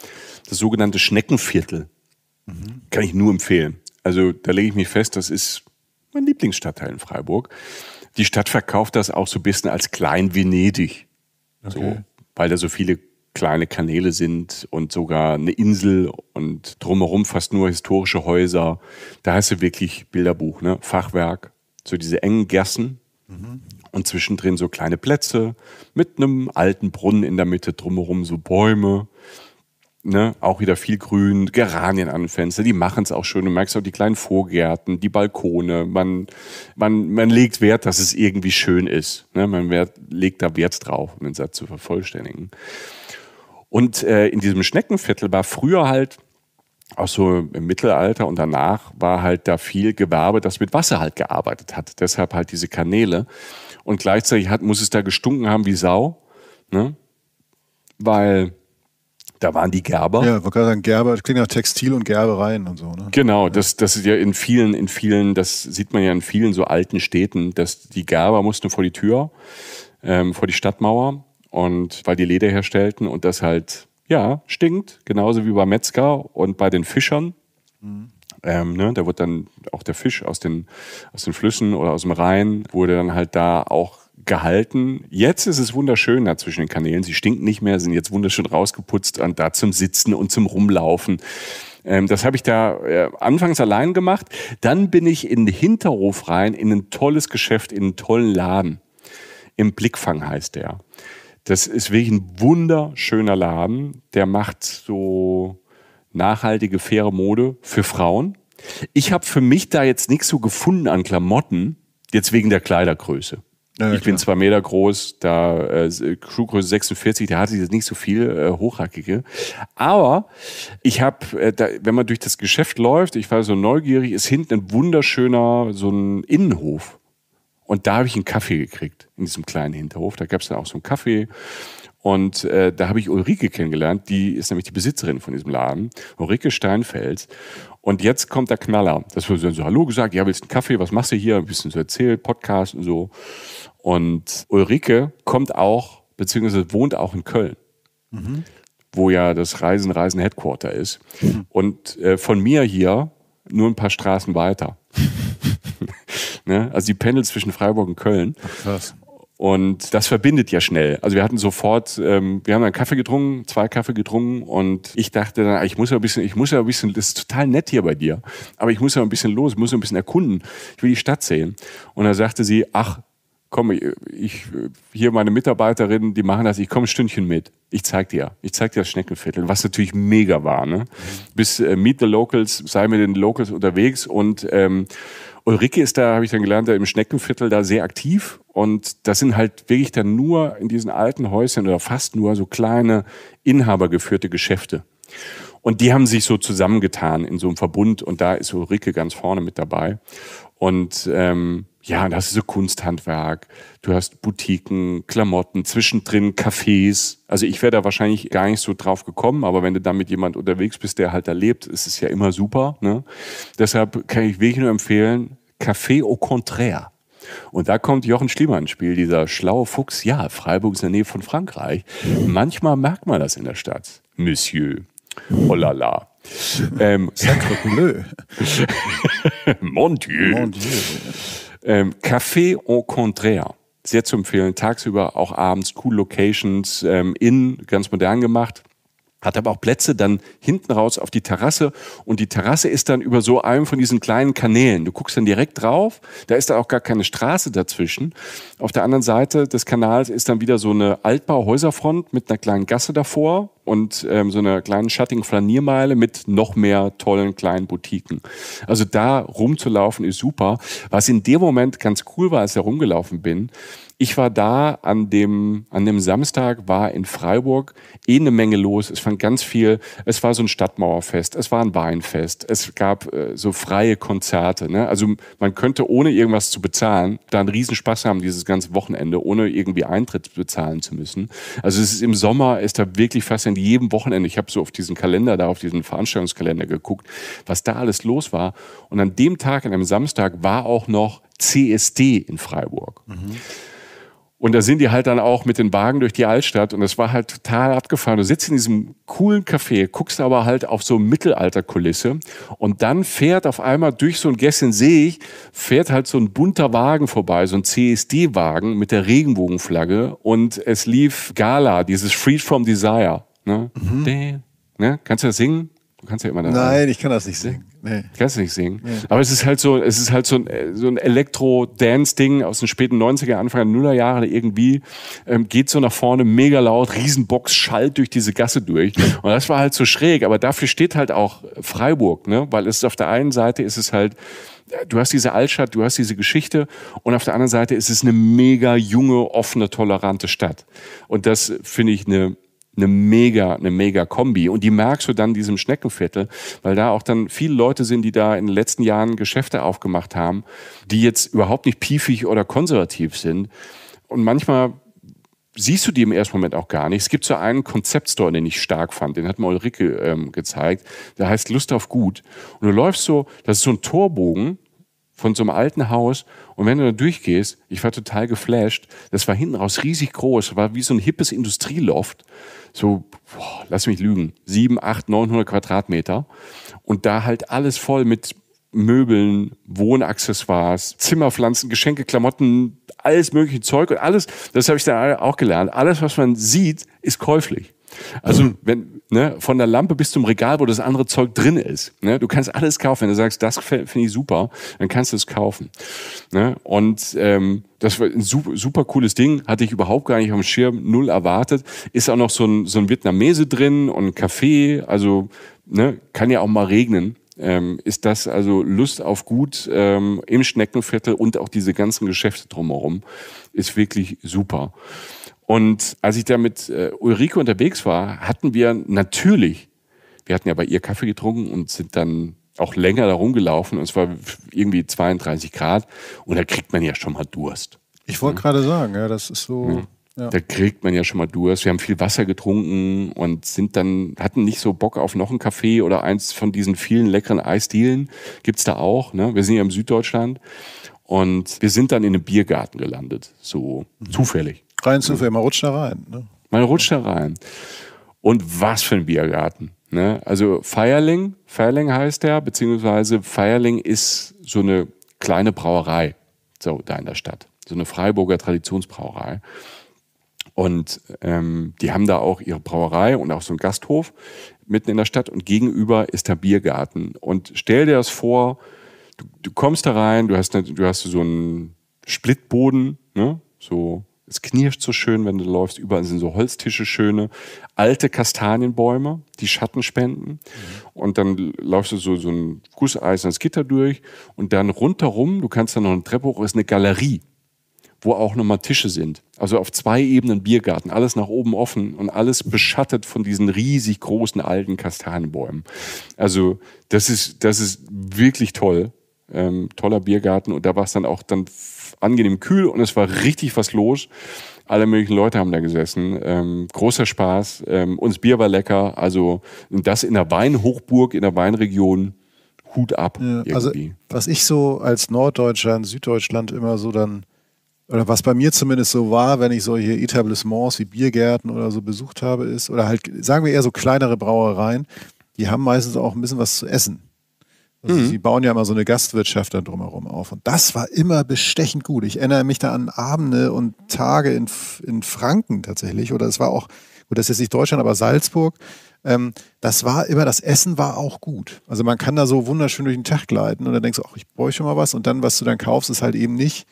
B: das sogenannte Schneckenviertel. Mhm. Kann ich nur empfehlen. Also da lege ich mich fest, das ist mein Lieblingsstadtteil in Freiburg. Die Stadt verkauft das auch so ein bisschen als Klein-Venedig. Okay. So, weil da so viele kleine Kanäle sind und sogar eine Insel und drumherum fast nur historische Häuser. Da hast du wirklich Bilderbuch, ne? Fachwerk, so diese engen Gassen mhm. und zwischendrin so kleine Plätze mit einem alten Brunnen in der Mitte, drumherum so Bäume. Ne, auch wieder viel Grün, Geranien an Fenster, die machen es auch schön. Du merkst auch die kleinen Vorgärten, die Balkone. Man, man, man legt Wert, dass es irgendwie schön ist. Ne, man wert, legt da Wert drauf, um den Satz zu vervollständigen. Und äh, in diesem Schneckenviertel war früher halt auch so im Mittelalter und danach war halt da viel Gewerbe, das mit Wasser halt gearbeitet hat. Deshalb halt diese Kanäle. Und gleichzeitig hat, muss es da gestunken haben wie Sau, ne? weil da waren die Gerber.
C: Ja, man kann sagen, Gerber, das klingt nach Textil und Gerbereien und so.
B: Ne? Genau, das, das ist ja in vielen, in vielen, das sieht man ja in vielen so alten Städten, dass die Gerber mussten vor die Tür, ähm, vor die Stadtmauer und weil die Leder herstellten und das halt, ja, stinkt, genauso wie bei Metzger und bei den Fischern. Mhm. Ähm, ne, da wird dann auch der Fisch aus den, aus den Flüssen oder aus dem Rhein, wurde dann halt da auch gehalten. Jetzt ist es wunderschön da zwischen den Kanälen. Sie stinken nicht mehr, sind jetzt wunderschön rausgeputzt und da zum Sitzen und zum Rumlaufen. Ähm, das habe ich da äh, anfangs allein gemacht. Dann bin ich in den Hinterhof rein, in ein tolles Geschäft, in einen tollen Laden. Im Blickfang heißt der. Das ist wirklich ein wunderschöner Laden. Der macht so nachhaltige, faire Mode für Frauen. Ich habe für mich da jetzt nichts so gefunden an Klamotten, jetzt wegen der Kleidergröße. Ja, ich klar. bin zwei Meter groß, da äh, Crewgröße 46, da hatte ich jetzt nicht so viel äh, hochhackige. Aber ich habe, äh, da, wenn man durch das Geschäft läuft, ich war so neugierig, ist hinten ein wunderschöner so ein Innenhof. Und da habe ich einen Kaffee gekriegt in diesem kleinen Hinterhof. Da gab es dann auch so einen Kaffee. Und äh, da habe ich Ulrike kennengelernt, die ist nämlich die Besitzerin von diesem Laden, Ulrike Steinfels. Und jetzt kommt der Knaller. Das wird dann so Hallo gesagt, ja, willst du einen Kaffee, was machst du hier? Ein bisschen so erzählt, Podcast und so. Und Ulrike kommt auch, beziehungsweise wohnt auch in Köln. Mhm. Wo ja das Reisen, Reisen Headquarter ist. Mhm. Und äh, von mir hier nur ein paar Straßen weiter. Ne? Also die pendelt zwischen Freiburg und Köln. Ach, krass. Und das verbindet ja schnell. Also wir hatten sofort, ähm, wir haben einen Kaffee getrunken, zwei Kaffee getrunken und ich dachte dann, ich muss ja ein bisschen, ich muss ja ein bisschen, das ist total nett hier bei dir, aber ich muss ja ein bisschen los, ich muss ja ein bisschen erkunden, ich will die Stadt sehen. Und dann sagte sie, ach, komm, ich, hier meine Mitarbeiterinnen, die machen das, ich komme ein Stündchen mit. Ich zeig dir, ich zeig dir das Schneckenviertel, was natürlich mega war. Ne? Mhm. Bis äh, Meet the Locals, sei mit den Locals unterwegs und ähm, Ulrike ist da, habe ich dann gelernt, im Schneckenviertel da sehr aktiv. Und das sind halt wirklich dann nur in diesen alten Häuschen oder fast nur so kleine inhabergeführte Geschäfte. Und die haben sich so zusammengetan in so einem Verbund und da ist Ulrike ganz vorne mit dabei. Und ähm, ja, das ist so Kunsthandwerk, du hast Boutiquen, Klamotten, zwischendrin Cafés. Also ich wäre da wahrscheinlich gar nicht so drauf gekommen, aber wenn du da mit jemand unterwegs bist, der halt da lebt, ist es ja immer super. Ne? Deshalb kann ich wirklich nur empfehlen, Café au contraire. Und da kommt Jochen Schliemann ins Spiel, dieser schlaue Fuchs. Ja, Freiburg ist in der Nähe von Frankreich. Manchmal merkt man das in der Stadt. Monsieur. Oh la la. Ähm, (laughs) Mon Dieu. Mon Dieu. Ähm, Café au Contraire. Sehr zu empfehlen. Tagsüber, auch abends, cool Locations, ähm, in, ganz modern gemacht hat aber auch Plätze dann hinten raus auf die Terrasse und die Terrasse ist dann über so einem von diesen kleinen Kanälen. Du guckst dann direkt drauf, da ist da auch gar keine Straße dazwischen. Auf der anderen Seite des Kanals ist dann wieder so eine Altbauhäuserfront mit einer kleinen Gasse davor und ähm, so einer kleinen schattigen Flaniermeile mit noch mehr tollen kleinen Boutiquen. Also da rumzulaufen ist super. Was in dem Moment ganz cool war, als ich da rumgelaufen bin, ich war da an dem, an dem Samstag, war in Freiburg eh eine Menge los. Es fand ganz viel, es war so ein Stadtmauerfest, es war ein Weinfest, es gab äh, so freie Konzerte. Ne? Also man könnte ohne irgendwas zu bezahlen da einen Riesenspaß haben, dieses ganze Wochenende, ohne irgendwie Eintritt bezahlen zu müssen. Also es ist im Sommer, ist da wirklich fast in jedem Wochenende, ich habe so auf diesen Kalender da, auf diesen Veranstaltungskalender geguckt, was da alles los war. Und an dem Tag, an einem Samstag, war auch noch CSD in Freiburg. Mhm. Und da sind die halt dann auch mit den Wagen durch die Altstadt und das war halt total abgefahren. Du sitzt in diesem coolen Café, guckst aber halt auf so Mittelalterkulisse und dann fährt auf einmal durch so ein Gässchen sehe ich, fährt halt so ein bunter Wagen vorbei, so ein CSD-Wagen mit der Regenbogenflagge und es lief Gala, dieses Freed from Desire. Ne?
C: Mhm.
B: Ne? Kannst du das singen? Du kannst ja immer das Nein, singen.
C: ich kann das nicht singen. Nee.
B: Kannst du nicht singen. Nee. Aber es ist halt so, es ist halt so ein, äh, so ein Elektro-Dance-Ding aus den späten 90er, Anfang der Nullerjahre irgendwie, ähm, geht so nach vorne, mega laut, Riesenbox schallt durch diese Gasse durch. Und das war halt so schräg, aber dafür steht halt auch Freiburg, ne? Weil es auf der einen Seite ist es halt, äh, du hast diese Altstadt, du hast diese Geschichte und auf der anderen Seite ist es eine mega junge, offene, tolerante Stadt. Und das finde ich eine eine mega, eine mega Kombi. Und die merkst du dann diesem Schneckenviertel, weil da auch dann viele Leute sind, die da in den letzten Jahren Geschäfte aufgemacht haben, die jetzt überhaupt nicht piefig oder konservativ sind. Und manchmal siehst du die im ersten Moment auch gar nicht. Es gibt so einen Konzeptstore, den ich stark fand, den hat mir Ulrike ähm, gezeigt. Der heißt Lust auf Gut. Und du läufst so, das ist so ein Torbogen von so einem alten Haus. Und wenn du da durchgehst, ich war total geflasht, das war hinten raus riesig groß, war wie so ein hippes Industrieloft so, boah, lass mich lügen, sieben, acht, 900 Quadratmeter. Und da halt alles voll mit Möbeln, Wohnaccessoires, Zimmerpflanzen, Geschenke, Klamotten, alles mögliche Zeug und alles, das habe ich dann auch gelernt, alles, was man sieht, ist käuflich. Also wenn, ne, von der Lampe bis zum Regal, wo das andere Zeug drin ist. Ne? Du kannst alles kaufen. Wenn du sagst, das finde ich super, dann kannst du es kaufen. Ne? Und ähm, das war ein super, super cooles Ding, hatte ich überhaupt gar nicht am Schirm, null erwartet. Ist auch noch so ein, so ein Vietnamese drin und ein Kaffee, also ne, kann ja auch mal regnen. Ähm, ist das also Lust auf Gut ähm, im Schneckenviertel und auch diese ganzen Geschäfte drumherum, ist wirklich super. Und als ich da mit äh, Ulrike unterwegs war, hatten wir natürlich, wir hatten ja bei ihr Kaffee getrunken und sind dann auch länger da rumgelaufen und es war irgendwie 32 Grad und da kriegt man ja schon mal Durst.
C: Ich wollte ja. gerade sagen, ja, das ist so. Ja. Ja. Da
B: kriegt man ja schon mal Durst. Wir haben viel Wasser getrunken und sind dann, hatten nicht so Bock auf noch einen Kaffee oder eins von diesen vielen leckeren Eisdielen. Gibt's da auch, ne? Wir sind ja im Süddeutschland. Und wir sind dann in einem Biergarten gelandet. So mhm. zufällig
C: rein Zufall, man rutscht da rein. Ne?
B: Man rutscht da rein. Und was für ein Biergarten. Ne? Also Feierling, Feierling heißt der, beziehungsweise Feierling ist so eine kleine Brauerei so da in der Stadt. So eine Freiburger Traditionsbrauerei. Und ähm, die haben da auch ihre Brauerei und auch so einen Gasthof mitten in der Stadt und gegenüber ist der Biergarten. Und stell dir das vor, du, du kommst da rein, du hast, eine, du hast so einen Splitboden, ne? so es knirscht so schön, wenn du läufst. Überall sind so Holztische, schöne alte Kastanienbäume, die Schatten spenden. Mhm. Und dann läufst du so, so ein gusseisernes Gitter durch und dann rundherum, du kannst dann noch eine Treppe hoch, ist eine Galerie, wo auch nochmal Tische sind. Also auf zwei Ebenen Biergarten, alles nach oben offen und alles beschattet von diesen riesig großen alten Kastanienbäumen. Also das ist, das ist wirklich toll. Ähm, toller Biergarten und da war es dann auch dann angenehm kühl und es war richtig was los. Alle möglichen Leute haben da gesessen. Ähm, großer Spaß. Ähm, uns Bier war lecker. Also das in der Weinhochburg, in der Weinregion. Hut ab. Ja, also,
C: was ich so als Norddeutscher in Süddeutschland immer so dann, oder was bei mir zumindest so war, wenn ich solche Etablissements wie Biergärten oder so besucht habe, ist, oder halt, sagen wir eher so kleinere Brauereien, die haben meistens auch ein bisschen was zu essen. Also mhm. sie bauen ja immer so eine Gastwirtschaft da drumherum auf. Und das war immer bestechend gut. Ich erinnere mich da an Abende und Tage in, in Franken tatsächlich. Oder es war auch, gut, das ist jetzt nicht Deutschland, aber Salzburg. Ähm, das war immer, das Essen war auch gut. Also man kann da so wunderschön durch den Tag gleiten und dann denkst du, ach, ich bräuchte mal was. Und dann, was du dann kaufst, ist halt eben nicht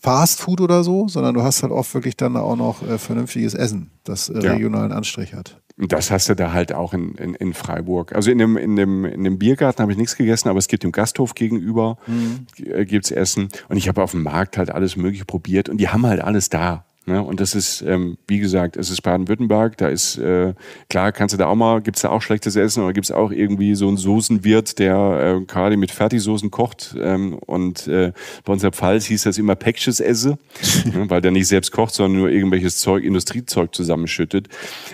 C: Fast Food oder so, sondern du hast halt oft wirklich dann auch noch äh, vernünftiges Essen, das äh, ja. regionalen Anstrich hat.
B: Das hast du da halt auch in, in, in Freiburg. Also in dem, in dem, in dem Biergarten habe ich nichts gegessen, aber es gibt im Gasthof gegenüber, mhm. Äh, gibt's Essen. Und ich habe auf dem Markt halt alles Mögliche probiert und die haben halt alles da. Ne? Und das ist, ähm, wie gesagt, es ist Baden-Württemberg, da ist, äh, klar, kannst du da auch mal, gibt's da auch schlechtes Essen oder gibt's auch irgendwie so einen Soßenwirt, der äh, gerade mit Fertigsoßen kocht ähm, und äh, bei uns in der Pfalz hieß das immer Päckches esse, (laughs) ne? weil der nicht selbst kocht, sondern nur irgendwelches Zeug, Industriezeug zusammenschüttet.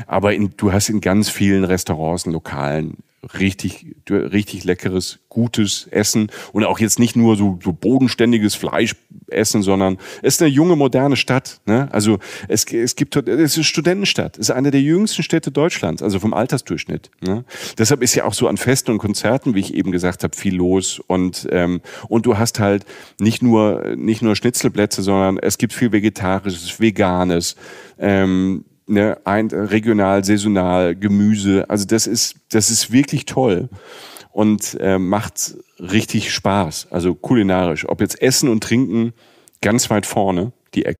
B: Aber in, du hast in ganz vielen Restaurants und Lokalen richtig, richtig leckeres, gutes Essen und auch jetzt nicht nur so, so bodenständiges Fleisch essen, sondern es ist eine junge, moderne Stadt. Ne? Also es, es gibt, es ist eine Studentenstadt, es ist eine der jüngsten Städte Deutschlands, also vom Altersdurchschnitt. Ne? Deshalb ist ja auch so an Festen und Konzerten, wie ich eben gesagt habe, viel los und ähm, und du hast halt nicht nur nicht nur Schnitzelplätze, sondern es gibt viel Vegetarisches, Veganes. Ähm, ne, ein, regional, saisonal, Gemüse. Also das ist, das ist wirklich toll und äh, macht richtig Spaß. Also kulinarisch. Ob jetzt Essen und Trinken, ganz weit vorne,
C: die Ecke.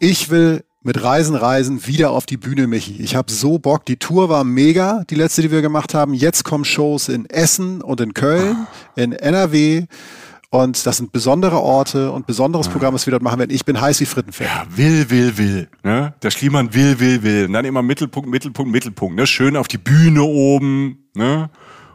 C: Ich will mit Reisen, Reisen wieder auf die Bühne, Michi. Ich habe so Bock. Die Tour war mega, die letzte, die wir gemacht haben. Jetzt kommen Shows in Essen und in Köln, ah. in NRW. Und das sind besondere Orte und besonderes ja. Programm, was wir dort machen werden. Ich bin heiß wie Frittenfett. Ja, will, will, will.
B: Ne? Der Schliemann will, will, will. Und dann immer Mittelpunkt, Mittelpunkt, Mittelpunkt. Ne? Schön auf die Bühne
C: oben. Ne?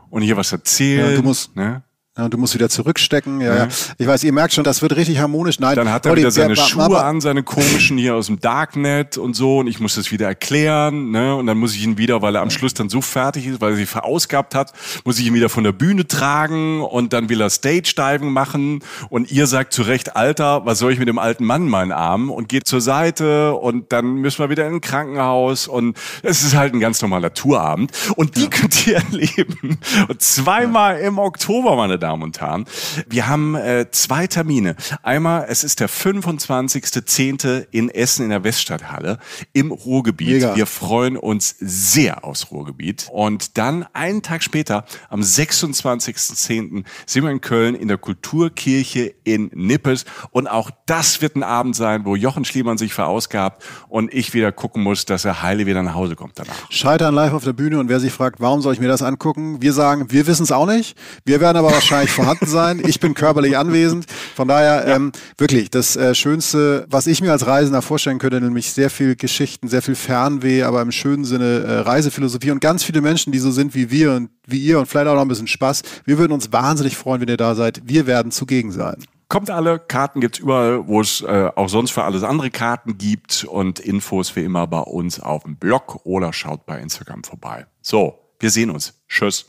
C: Und hier was erzählen. Ja, du musst, ne? Ja, du musst wieder zurückstecken. Ja, ja. Mhm. Ich weiß, ihr merkt schon, das wird richtig harmonisch. Nein, dann hat er Olli, wieder seine Schuhe
B: an, seine komischen hier aus dem Darknet und so. Und ich muss das wieder erklären. Ne? Und dann muss ich ihn wieder, weil er am Schluss dann so fertig ist, weil er sie verausgabt hat, muss ich ihn wieder von der Bühne tragen. Und dann will er Stage-Diving machen. Und ihr sagt zu Recht, Alter, was soll ich mit dem alten Mann meinen Arm? Und geht zur Seite. Und dann müssen wir wieder in ein Krankenhaus. Und es ist halt ein ganz normaler Tourabend. Und die ja. könnt ihr erleben. Und zweimal im Oktober, meine Damen Damen und Herren. Wir haben äh, zwei Termine. Einmal, es ist der 25.10. in Essen in der Weststadthalle im Ruhrgebiet. Mega. Wir freuen uns sehr aufs Ruhrgebiet. Und dann einen Tag später, am 26.10., sind wir in Köln in der Kulturkirche in Nippes. Und auch das wird ein Abend sein, wo Jochen Schliemann sich verausgabt und ich wieder gucken muss, dass er heile wieder nach Hause kommt danach.
C: Scheitern live auf der Bühne und wer sich fragt, warum soll ich mir das angucken? Wir sagen, wir wissen es auch nicht. Wir werden aber wahrscheinlich wahrscheinlich vorhanden sein. Ich bin körperlich anwesend. Von daher, ja. ähm, wirklich, das äh, Schönste, was ich mir als Reisender vorstellen könnte, nämlich sehr viel Geschichten, sehr viel Fernweh, aber im schönen Sinne äh, Reisephilosophie und ganz viele Menschen, die so sind wie wir und wie ihr und vielleicht auch noch ein bisschen Spaß. Wir würden uns wahnsinnig freuen, wenn ihr da seid. Wir werden zugegen sein.
B: Kommt alle, Karten gibt es überall, wo es äh, auch sonst für alles andere Karten gibt und Infos wie immer bei uns auf dem Blog oder schaut bei Instagram vorbei. So, wir sehen uns. Tschüss.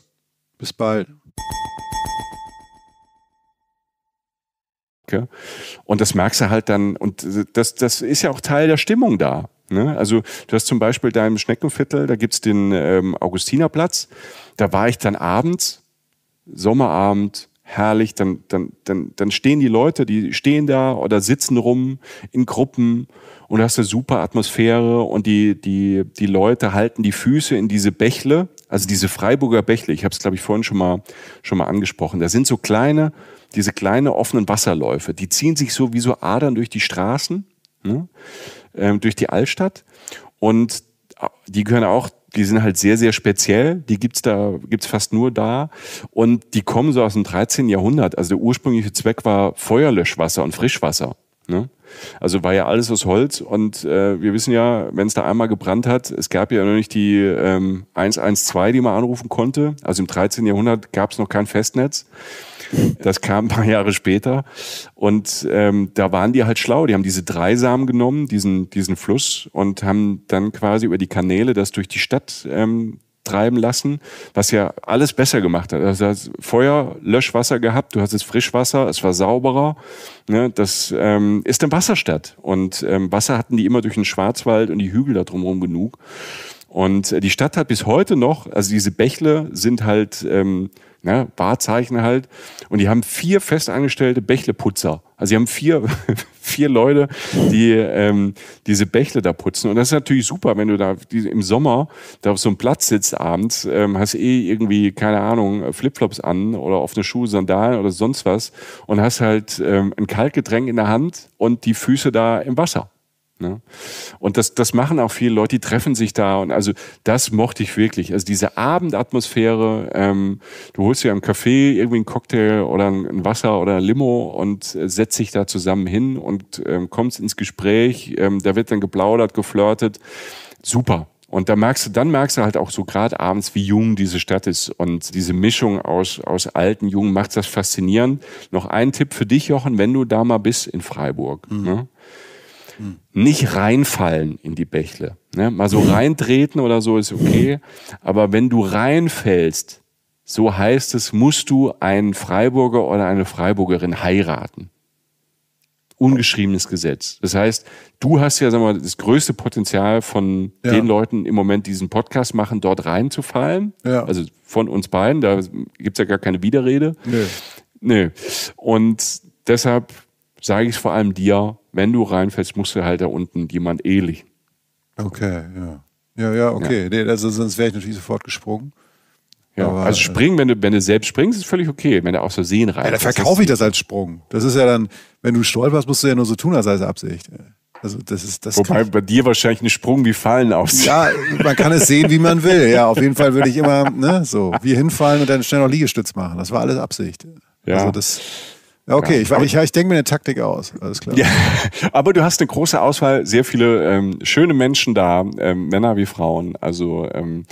B: Bis bald. Ja? Und das merkst du halt dann, und das, das ist ja auch Teil der Stimmung da. Ne? Also du hast zum Beispiel da im Schneckenviertel, da gibt's den ähm, Augustinerplatz, da war ich dann abends, Sommerabend, herrlich, dann, dann, dann, dann stehen die Leute, die stehen da oder sitzen rum in Gruppen und du hast eine super Atmosphäre und die, die, die Leute halten die Füße in diese Bächle, also diese Freiburger Bächle, ich habe es glaube ich vorhin schon mal, schon mal angesprochen, da sind so kleine, diese kleinen offenen Wasserläufe, die ziehen sich so wie so Adern durch die Straßen, ne? ähm, durch die Altstadt und äh, die gehören auch, die sind halt sehr, sehr speziell, die gibt's da, gibt's fast nur da und die kommen so aus dem 13. Jahrhundert, also der ursprüngliche Zweck war Feuerlöschwasser und Frischwasser. Ne? Also war ja alles aus Holz und äh, wir wissen ja, wenn es da einmal gebrannt hat, es gab ja noch nicht die ähm, 112, die man anrufen konnte. Also im 13. Jahrhundert gab es noch kein Festnetz. Das kam ein paar Jahre später. Und ähm, da waren die halt schlau. Die haben diese Dreisamen genommen, diesen, diesen Fluss, und haben dann quasi über die Kanäle das durch die Stadt ähm, treiben lassen, was ja alles besser gemacht hat. Also du hast Feuer, Löschwasser gehabt, du hast jetzt Frischwasser, es war sauberer. Ne? Das ähm, ist eine Wasserstadt. Und ähm, Wasser hatten die immer durch den Schwarzwald und die Hügel da drumherum genug. Und äh, die Stadt hat bis heute noch, also diese Bächle sind halt ähm, ne, Wahrzeichen halt. Und die haben vier festangestellte Bächleputzer. Also die haben vier, (laughs) vier Leute, die ähm, diese Bächle da putzen. Und das ist natürlich super, wenn du da im Sommer da auf so einem Platz sitzt abends, ähm, hast eh irgendwie, keine Ahnung, Flipflops an oder offene Schuhe, Sandalen oder sonst was und hast halt ähm, ein Kaltgetränk in der Hand und die Füße da im Wasser. Ne? Und das, das machen auch viele Leute, die treffen sich da. Und also das mochte ich wirklich. Also diese Abendatmosphäre, ähm, du holst dir im Café irgendwie einen Cocktail oder ein Wasser oder ein Limo und äh, setzt dich da zusammen hin und ähm, kommst ins Gespräch. Ähm, da wird dann geplaudert, geflirtet. Super. Und da merkst du, dann merkst du halt auch so gerade abends, wie jung diese Stadt ist. Und diese Mischung aus, aus alten, jungen macht das faszinierend. Noch ein Tipp für dich, Jochen, wenn du da mal bist in Freiburg. Mhm. Ne? nicht reinfallen in die Bächle. Ne? Mal so reintreten oder so ist okay. Aber wenn du reinfällst, so heißt es, musst du einen Freiburger oder eine Freiburgerin heiraten. Ungeschriebenes Gesetz. Das heißt, du hast ja, sagen wir mal, das größte Potenzial von ja. den Leuten im Moment, die diesen Podcast machen, dort reinzufallen. Ja. Also von uns beiden, da gibt's ja gar keine Widerrede. Nö. Nö. Und deshalb sage ich es vor allem dir, wenn du reinfällst, musst du halt da unten jemand ähnlich.
C: Okay, ja. Ja, ja, okay. Ja. Nee, also sonst wäre ich natürlich sofort gesprungen. Ja, aber, also äh, springen,
B: wenn du, wenn du selbst springst, ist völlig okay. Wenn du aus Versehen rein. Ja, dann verkaufe ich das als
C: Sprung. Das ist ja dann, wenn du stolperst, musst du ja nur so tun, als sei es Absicht. Also das ist das. Wobei bei
B: dir wahrscheinlich ein Sprung wie Fallen aussieht. Ja, man kann es sehen, wie man will.
C: Ja, auf jeden Fall würde ich immer ne, so wie hinfallen und dann schnell noch Liegestütz machen. Das war alles Absicht.
B: Ja. Also das. Okay, ja. ich,
C: ich, ich denke mir eine Taktik aus, alles klar. Ja,
B: (laughs) aber du hast eine große Auswahl, sehr viele ähm, schöne Menschen da, ähm, Männer wie Frauen. Also ähm,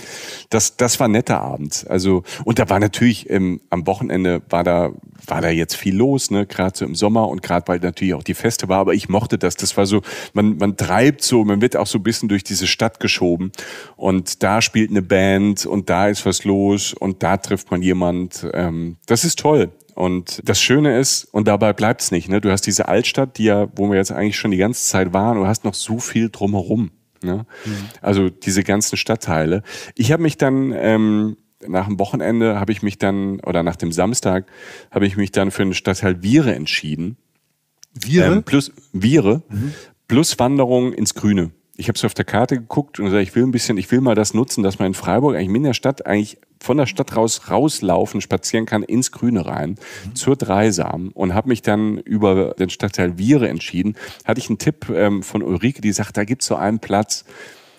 B: das, das war ein netter Abend. Also, und da war natürlich ähm, am Wochenende war da, war da jetzt viel los, ne? Gerade so im Sommer und gerade weil natürlich auch die Feste war, aber ich mochte das. Das war so, man, man treibt so, man wird auch so ein bisschen durch diese Stadt geschoben. Und da spielt eine Band und da ist was los und da trifft man jemand. Ähm, das ist toll. Und das Schöne ist, und dabei bleibt es nicht, ne? du hast diese Altstadt, die ja, wo wir jetzt eigentlich schon die ganze Zeit waren, du hast noch so viel drumherum. Ne? Mhm. Also diese ganzen Stadtteile. Ich habe mich dann... Ähm, nach dem Wochenende habe ich mich dann, oder nach dem Samstag, habe ich mich dann für den Stadtteil Viere entschieden. Viere? Ähm, plus Viere, mhm. plus Wanderung ins Grüne. Ich habe es auf der Karte geguckt und gesagt, ich will ein bisschen, ich will mal das nutzen, dass man in Freiburg eigentlich in der Stadt eigentlich von der Stadt raus rauslaufen, spazieren kann, ins Grüne rein, mhm. zur Dreisam und habe mich dann über den Stadtteil Viere entschieden. Hatte ich einen Tipp ähm, von Ulrike, die sagt, da gibt's so einen Platz,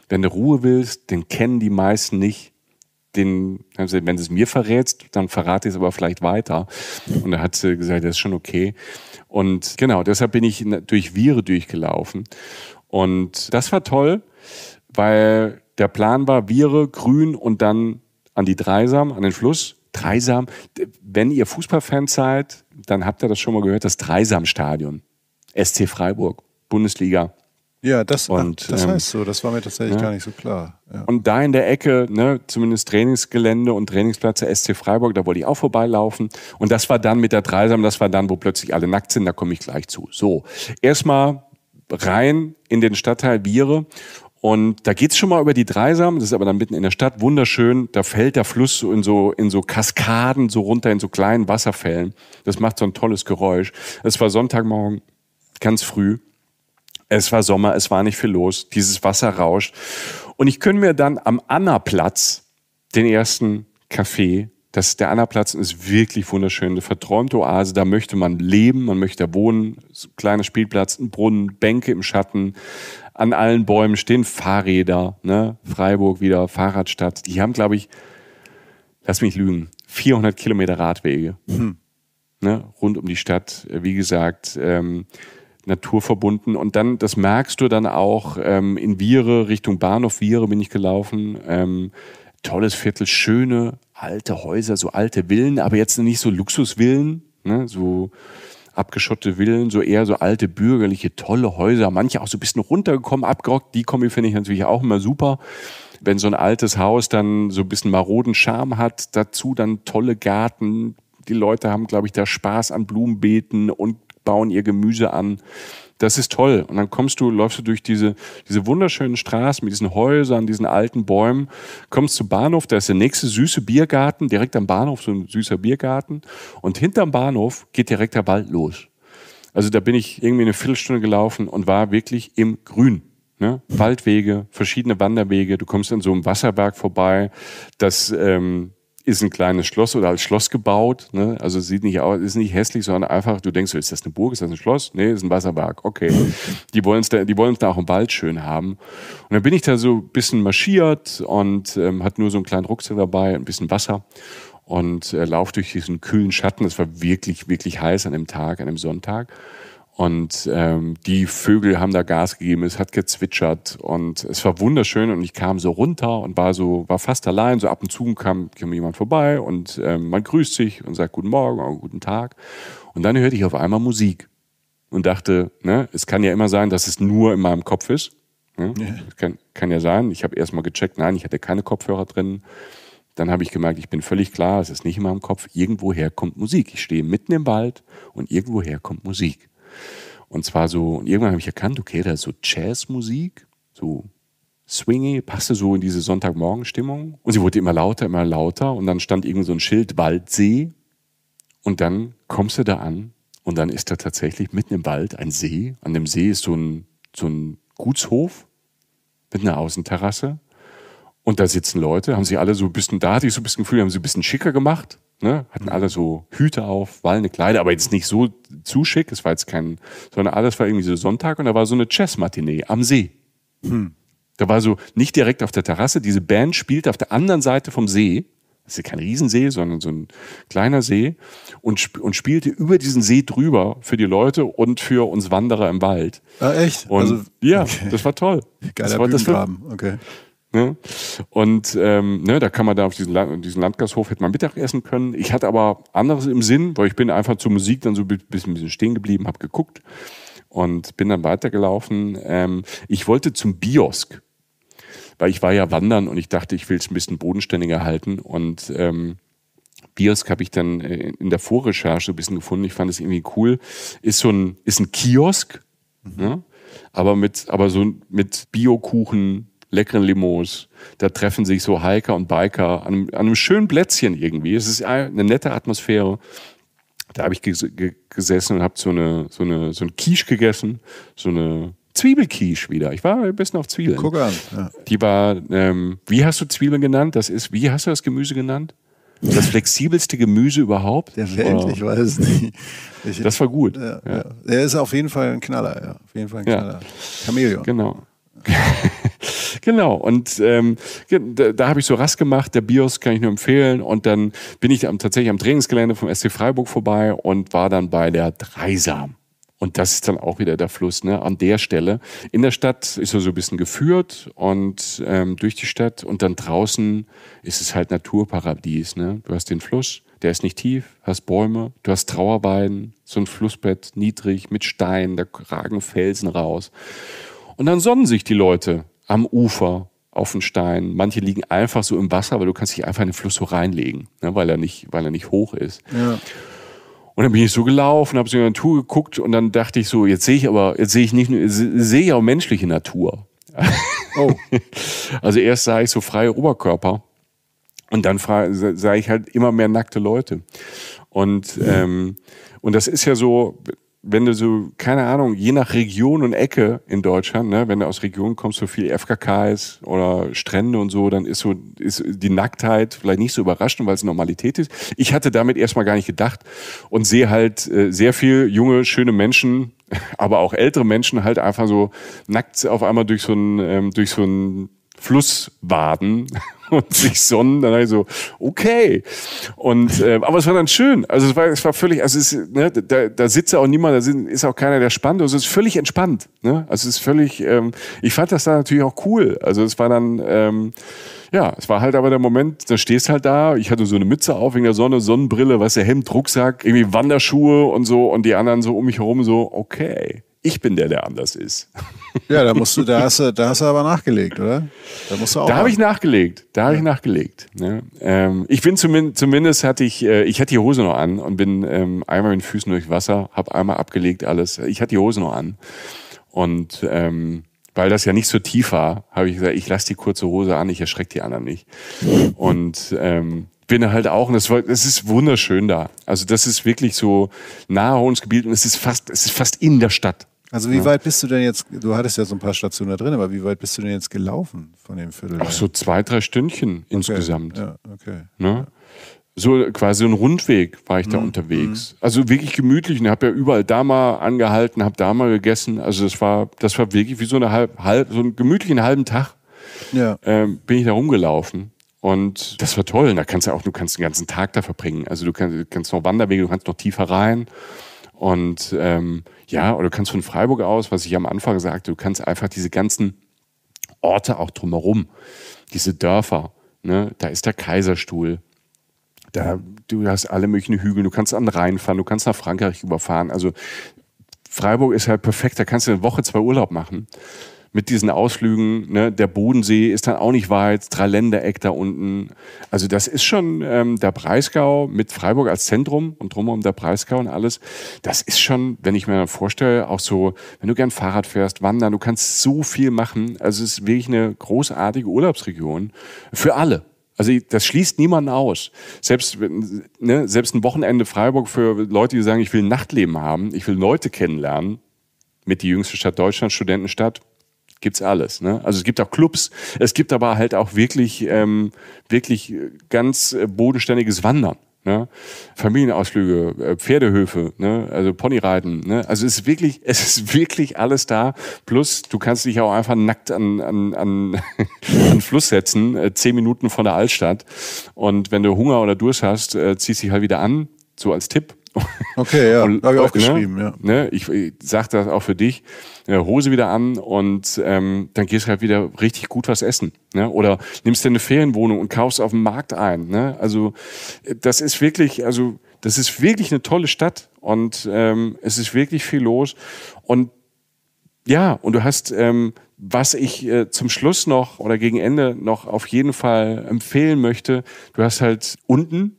B: wenn du Ruhe willst, den kennen die meisten nicht. Den, wenn du es mir verrätst, dann verrate ich es aber vielleicht weiter. Und da hat sie gesagt, das ist schon okay. Und genau, deshalb bin ich durch Viere durchgelaufen. Und das war toll, weil der Plan war Viere, Grün und dann an die Dreisam, an den Fluss. Dreisam, wenn ihr Fußballfan seid, dann habt ihr das schon mal gehört, das Dreisam-Stadion. SC Freiburg, Bundesliga.
C: Ja, das, und, ach, das ähm, heißt so, das war mir tatsächlich ja. Ne? gar nicht so klar.
B: Ja. Und da in der Ecke, ne, zumindest Trainingsgelände und Trainingsplätze SC Freiburg, da wollte ich auch vorbeilaufen. Und das war dann mit der Dreisam, das war dann, wo plötzlich alle nackt sind, da komme ich gleich zu. So, erstmal rein in den Stadtteil Biere und da geht's schon mal über die Dreisam, das ist aber dann mitten in der Stadt, wunderschön. Da fällt der Fluss so in so, in so Kaskaden so runter, in so kleinen Wasserfällen. Das macht so ein tolles Geräusch. Es war Sonntagmorgen, ganz früh. Es war Sommer, es war nicht viel los. Dieses Wasser rauscht. Und ich könnte mir dann am Annaplatz den ersten Kaffee das, der Annaplatz ist wirklich wunderschön, eine verträumte Oase, da möchte man leben, man möchte da wohnen, so kleiner Spielplatz, ein Brunnen, Bänke im Schatten, an allen Bäumen stehen Fahrräder, ne? Freiburg wieder, Fahrradstadt. Die haben, glaube ich, lass mich lügen, 400 Kilometer Radwege. Hm. Ne? Rund um die Stadt, wie gesagt, ähm, naturverbunden. Und dann, das merkst du dann auch, ähm, in Viere, Richtung Bahnhof Viere bin ich gelaufen. Ähm, tolles Viertel, schöne alte Häuser, so alte Villen, aber jetzt nicht so Luxusvillen, ne? so abgeschottete Villen, so eher so alte bürgerliche, tolle Häuser, manche auch so ein bisschen runtergekommen, abgerockt. Die Kombi finde ich natürlich auch immer super. Wenn so ein altes Haus dann so ein bisschen maroden Charme hat, dazu dann tolle Garten. Die Leute haben, glaube ich, da Spaß an Blumenbeeten und bauen ihr Gemüse an. Das ist toll. Und dann kommst du, läufst du durch diese, diese wunderschönen Straßen mit diesen Häusern, diesen alten Bäumen, kommst zum Bahnhof, da ist der nächste süße Biergarten, direkt am Bahnhof so ein süßer Biergarten. Und hinterm Bahnhof geht direkt der Wald los. Also da bin ich irgendwie eine Viertelstunde gelaufen und war wirklich im Grün. Ne? Waldwege, verschiedene Wanderwege, du kommst an so einem Wasserberg vorbei, das ähm, ist ein kleines Schloss oder als Schloss gebaut. Ne? Also sieht nicht aus, ist nicht hässlich, sondern einfach, du denkst, ist das eine Burg, ist das ein Schloss? Nee, ist ein Wasserberg. Okay. Die wollen es da, da auch im Wald schön haben. Und dann bin ich da so ein bisschen marschiert und ähm, hatte nur so einen kleinen Rucksack dabei, ein bisschen Wasser und äh, lauf durch diesen kühlen Schatten. Es war wirklich, wirklich heiß an dem Tag, an dem Sonntag. Und ähm, die Vögel haben da Gas gegeben, es hat gezwitschert und es war wunderschön und ich kam so runter und war so, war fast allein. So ab und zu kam, kam jemand vorbei und ähm, man grüßt sich und sagt Guten Morgen und oh, Guten Tag. Und dann hörte ich auf einmal Musik und dachte, ne, es kann ja immer sein, dass es nur in meinem Kopf ist. Ne? Ja. Kann, kann ja sein. Ich habe erstmal gecheckt, nein, ich hatte keine Kopfhörer drin. Dann habe ich gemerkt, ich bin völlig klar, es ist nicht in meinem Kopf. Irgendwoher kommt Musik. Ich stehe mitten im Wald und irgendwoher kommt Musik. Und zwar so, und irgendwann habe ich erkannt, okay, da ist so Jazzmusik, so swingy, passte so in diese Sonntagmorgen-Stimmung. Und sie wurde immer lauter, immer lauter. Und dann stand irgend so ein Schild Waldsee. Und dann kommst du da an und dann ist da tatsächlich mitten im Wald ein See. An dem See ist so ein, so ein Gutshof mit einer Außenterrasse. Und da sitzen Leute, haben sie alle so ein bisschen, da hatte ich so ein bisschen Gefühl, haben sie ein bisschen schicker gemacht. Ne? Hatten alle so Hüte auf, wallende Kleider, aber jetzt nicht so zu schick, es war jetzt kein, sondern alles war irgendwie so Sonntag und da war so eine Chess-Matinee am See. Hm. Da war so nicht direkt auf der Terrasse, diese Band spielte auf der anderen Seite vom See. Das ist ja kein Riesensee, sondern so ein kleiner See und, sp und spielte über diesen See drüber für die Leute und für uns Wanderer im Wald.
C: Ah, echt? Und also, ja, okay.
B: das war toll. Geiler das war, das war, okay. Ne? Und ähm, ne, da kann man da auf diesen, Land, diesen Landgasthof hätte man Mittag essen können. Ich hatte aber anderes im Sinn, weil ich bin einfach zur Musik dann so ein bisschen, bisschen stehen geblieben, habe geguckt und bin dann weitergelaufen. Ähm, ich wollte zum Biosk, weil ich war ja wandern und ich dachte, ich will es ein bisschen bodenständiger halten und ähm, Biosk habe ich dann äh, in der Vorrecherche ein bisschen gefunden. Ich fand es irgendwie cool. Ist so ein, ist ein Kiosk, mhm. ne? aber mit, aber so mit Biokuchen, leckeren Limos. Da treffen sich so Hiker und Biker an einem, an einem schönen Plätzchen irgendwie. Es ist eine nette Atmosphäre. Da habe ich gesessen und habe so eine, so eine, so ein Quiche gegessen, so eine Zwiebelquiche wieder. Ich war ein bisschen auf Zwiebeln. Guck an. Ja. Die war, ähm, wie hast du Zwiebeln genannt? Das ist, wie hast du das Gemüse genannt? Das flexibelste Gemüse überhaupt? Der Welt, ich weiß es nicht. Ich, das war gut. Ja, ja.
C: Er ist auf jeden Fall ein Knaller, ja. Auf jeden Fall ein Knaller.
B: Chameleon. Genau. (laughs) genau, und ähm, da, da habe ich so Rast gemacht, der BIOS kann ich nur empfehlen. Und dann bin ich am, tatsächlich am Trainingsgelände vom SC Freiburg vorbei und war dann bei der Dreisam. Und das ist dann auch wieder der Fluss, ne? An der Stelle. In der Stadt ist er so ein bisschen geführt und ähm, durch die Stadt und dann draußen ist es halt Naturparadies, ne? Du hast den Fluss, der ist nicht tief, hast Bäume, du hast Trauerweiden, so ein Flussbett niedrig mit Steinen, da ragen Felsen raus. Und dann sonnen sich die Leute am Ufer auf den Stein. Manche liegen einfach so im Wasser, weil du kannst dich einfach in den Fluss so reinlegen, ne, weil, er nicht, weil er nicht hoch ist. Ja. Und dann bin ich so gelaufen, habe so in die Natur geguckt und dann dachte ich so, jetzt sehe ich aber, jetzt sehe ich nicht nur, sehe ich auch menschliche Natur. Oh. (laughs) also erst sah ich so freie Oberkörper und dann sah ich halt immer mehr nackte Leute. Und, mhm. ähm, und das ist ja so, wenn du so, keine Ahnung, je nach Region und Ecke in Deutschland, ne, wenn du aus Regionen kommst, wo viel FKK ist oder Strände und so, dann ist so ist die Nacktheit vielleicht nicht so überraschend, weil es Normalität ist. Ich hatte damit erstmal gar nicht gedacht und sehe halt äh, sehr viel junge, schöne Menschen, (laughs) aber auch ältere Menschen halt einfach so nackt auf einmal durch so ein ähm, durch so ein Fluss waden (laughs) (laughs) und sich sonnen. Dann ich so, okay. Und äh, aber es war dann schön. Also es war, es war völlig, also es ist, ne, da, da sitzt auch niemand, da sind, ist auch keiner, der spannt. Also es ist völlig entspannt. Ne? Also es ist völlig, ähm, ich fand das da natürlich auch cool. Also es war dann, ähm, ja, es war halt aber der Moment, da stehst halt da, ich hatte so eine Mütze auf wegen der Sonne, Sonnenbrille, was der Hemd, Rucksack, irgendwie Wanderschuhe und so und die anderen so um mich herum so, okay ich bin der, der anders ist. (laughs)
C: Ja, da musst du, da hast du, da hast du aber nachgelegt, oder? Da musst du auch. Da habe ich
B: nachgelegt. Da habe ich nachgelegt. Ne? Ähm, ich bin zumindest, zumindest hatte ich, äh, ich hatte die Hose noch an und bin ähm, einmal mit den Füßen durch Wasser, habe einmal abgelegt alles. Ich hatte die Hose noch an und ähm, weil das ja nicht so tief war, habe ich gesagt, ich lasse die kurze Hose an, ich erschrecke die anderen nicht. Und ähm, bin halt auch. Und es war, es ist wunderschön da. Also das ist wirklich so nahe Hohensgebiet und es ist fast, es ist fast in der Stadt.
C: Also wie ja. weit bist du denn jetzt, du hattest ja so ein paar Stationen da drin, aber wie weit bist du denn jetzt gelaufen von dem Viertel? Ach
B: so zwei, drei Stündchen okay. insgesamt.
C: Ja, okay.
B: Ne? Ja. So quasi ein Rundweg war ich mhm. da unterwegs. Mhm. Also wirklich gemütlich und habe ja überall da mal angehalten, habe da mal gegessen. Also das war, das war wirklich wie so, eine halb, halb, so einen gemütlichen halben Tag ja. ähm, bin ich da rumgelaufen. Und das war toll. da kannst du auch, du kannst den ganzen Tag da verbringen. Also du kannst, kannst noch Wanderwege, du kannst noch tiefer rein. Und ähm, ja, oder du kannst von Freiburg aus, was ich am Anfang sagte, du kannst einfach diese ganzen Orte auch drumherum, diese Dörfer, ne? da ist der Kaiserstuhl, da, du hast alle möglichen Hügel, du kannst an den Rhein fahren, du kannst nach Frankreich überfahren. Also Freiburg ist halt perfekt, da kannst du eine Woche, zwei Urlaub machen mit diesen Ausflügen. Ne? Der Bodensee ist dann auch nicht weit, Dreiländereck da unten. Also das ist schon ähm, der Breisgau mit Freiburg als Zentrum und drumherum der Breisgau und alles. Das ist schon, wenn ich mir dann vorstelle, auch so, wenn du gern Fahrrad fährst, wandern, du kannst so viel machen. Also es ist wirklich eine großartige Urlaubsregion für alle. Also das schließt niemanden aus. Selbst, ne, selbst ein Wochenende Freiburg für Leute, die sagen, ich will ein Nachtleben haben, ich will Leute kennenlernen, mit die jüngste Stadt Deutschlands, Studentenstadt, gibt's alles. Ne? Also es gibt auch Clubs, es gibt aber halt auch wirklich, ähm, wirklich ganz äh, bodenständiges Wandern. Ne? Familienausflüge, äh, Pferdehöfe, ne? also Ponyreiten. Ne? Also es ist wirklich, (laughs) es ist wirklich alles da. Plus, du kannst dich auch einfach nackt an an, an, (laughs) an Fluss setzen, äh, zehn Minuten von der Altstadt. Und wenn du Hunger oder Durst hast, ziehst dich halt wieder an, so als Tipp.
C: Okay, ja. Und, hab ich äh, aufgeschrieben, ne, ja.
B: Ne, ich, ich sag das auch für dich. Ja, äh, Hose wieder an und ähm, dann gehst du halt wieder richtig gut was essen. Ne? Oder nimmst dir eine Ferienwohnung und kaufst auf dem Markt ein. Ne? Also äh, das ist wirklich, also das ist wirklich eine tolle Stadt und ähm, es ist wirklich viel los. Und ja, und du hast, ähm, was ich äh, zum Schluss noch oder gegen Ende noch auf jeden Fall empfehlen möchte, du hast halt unten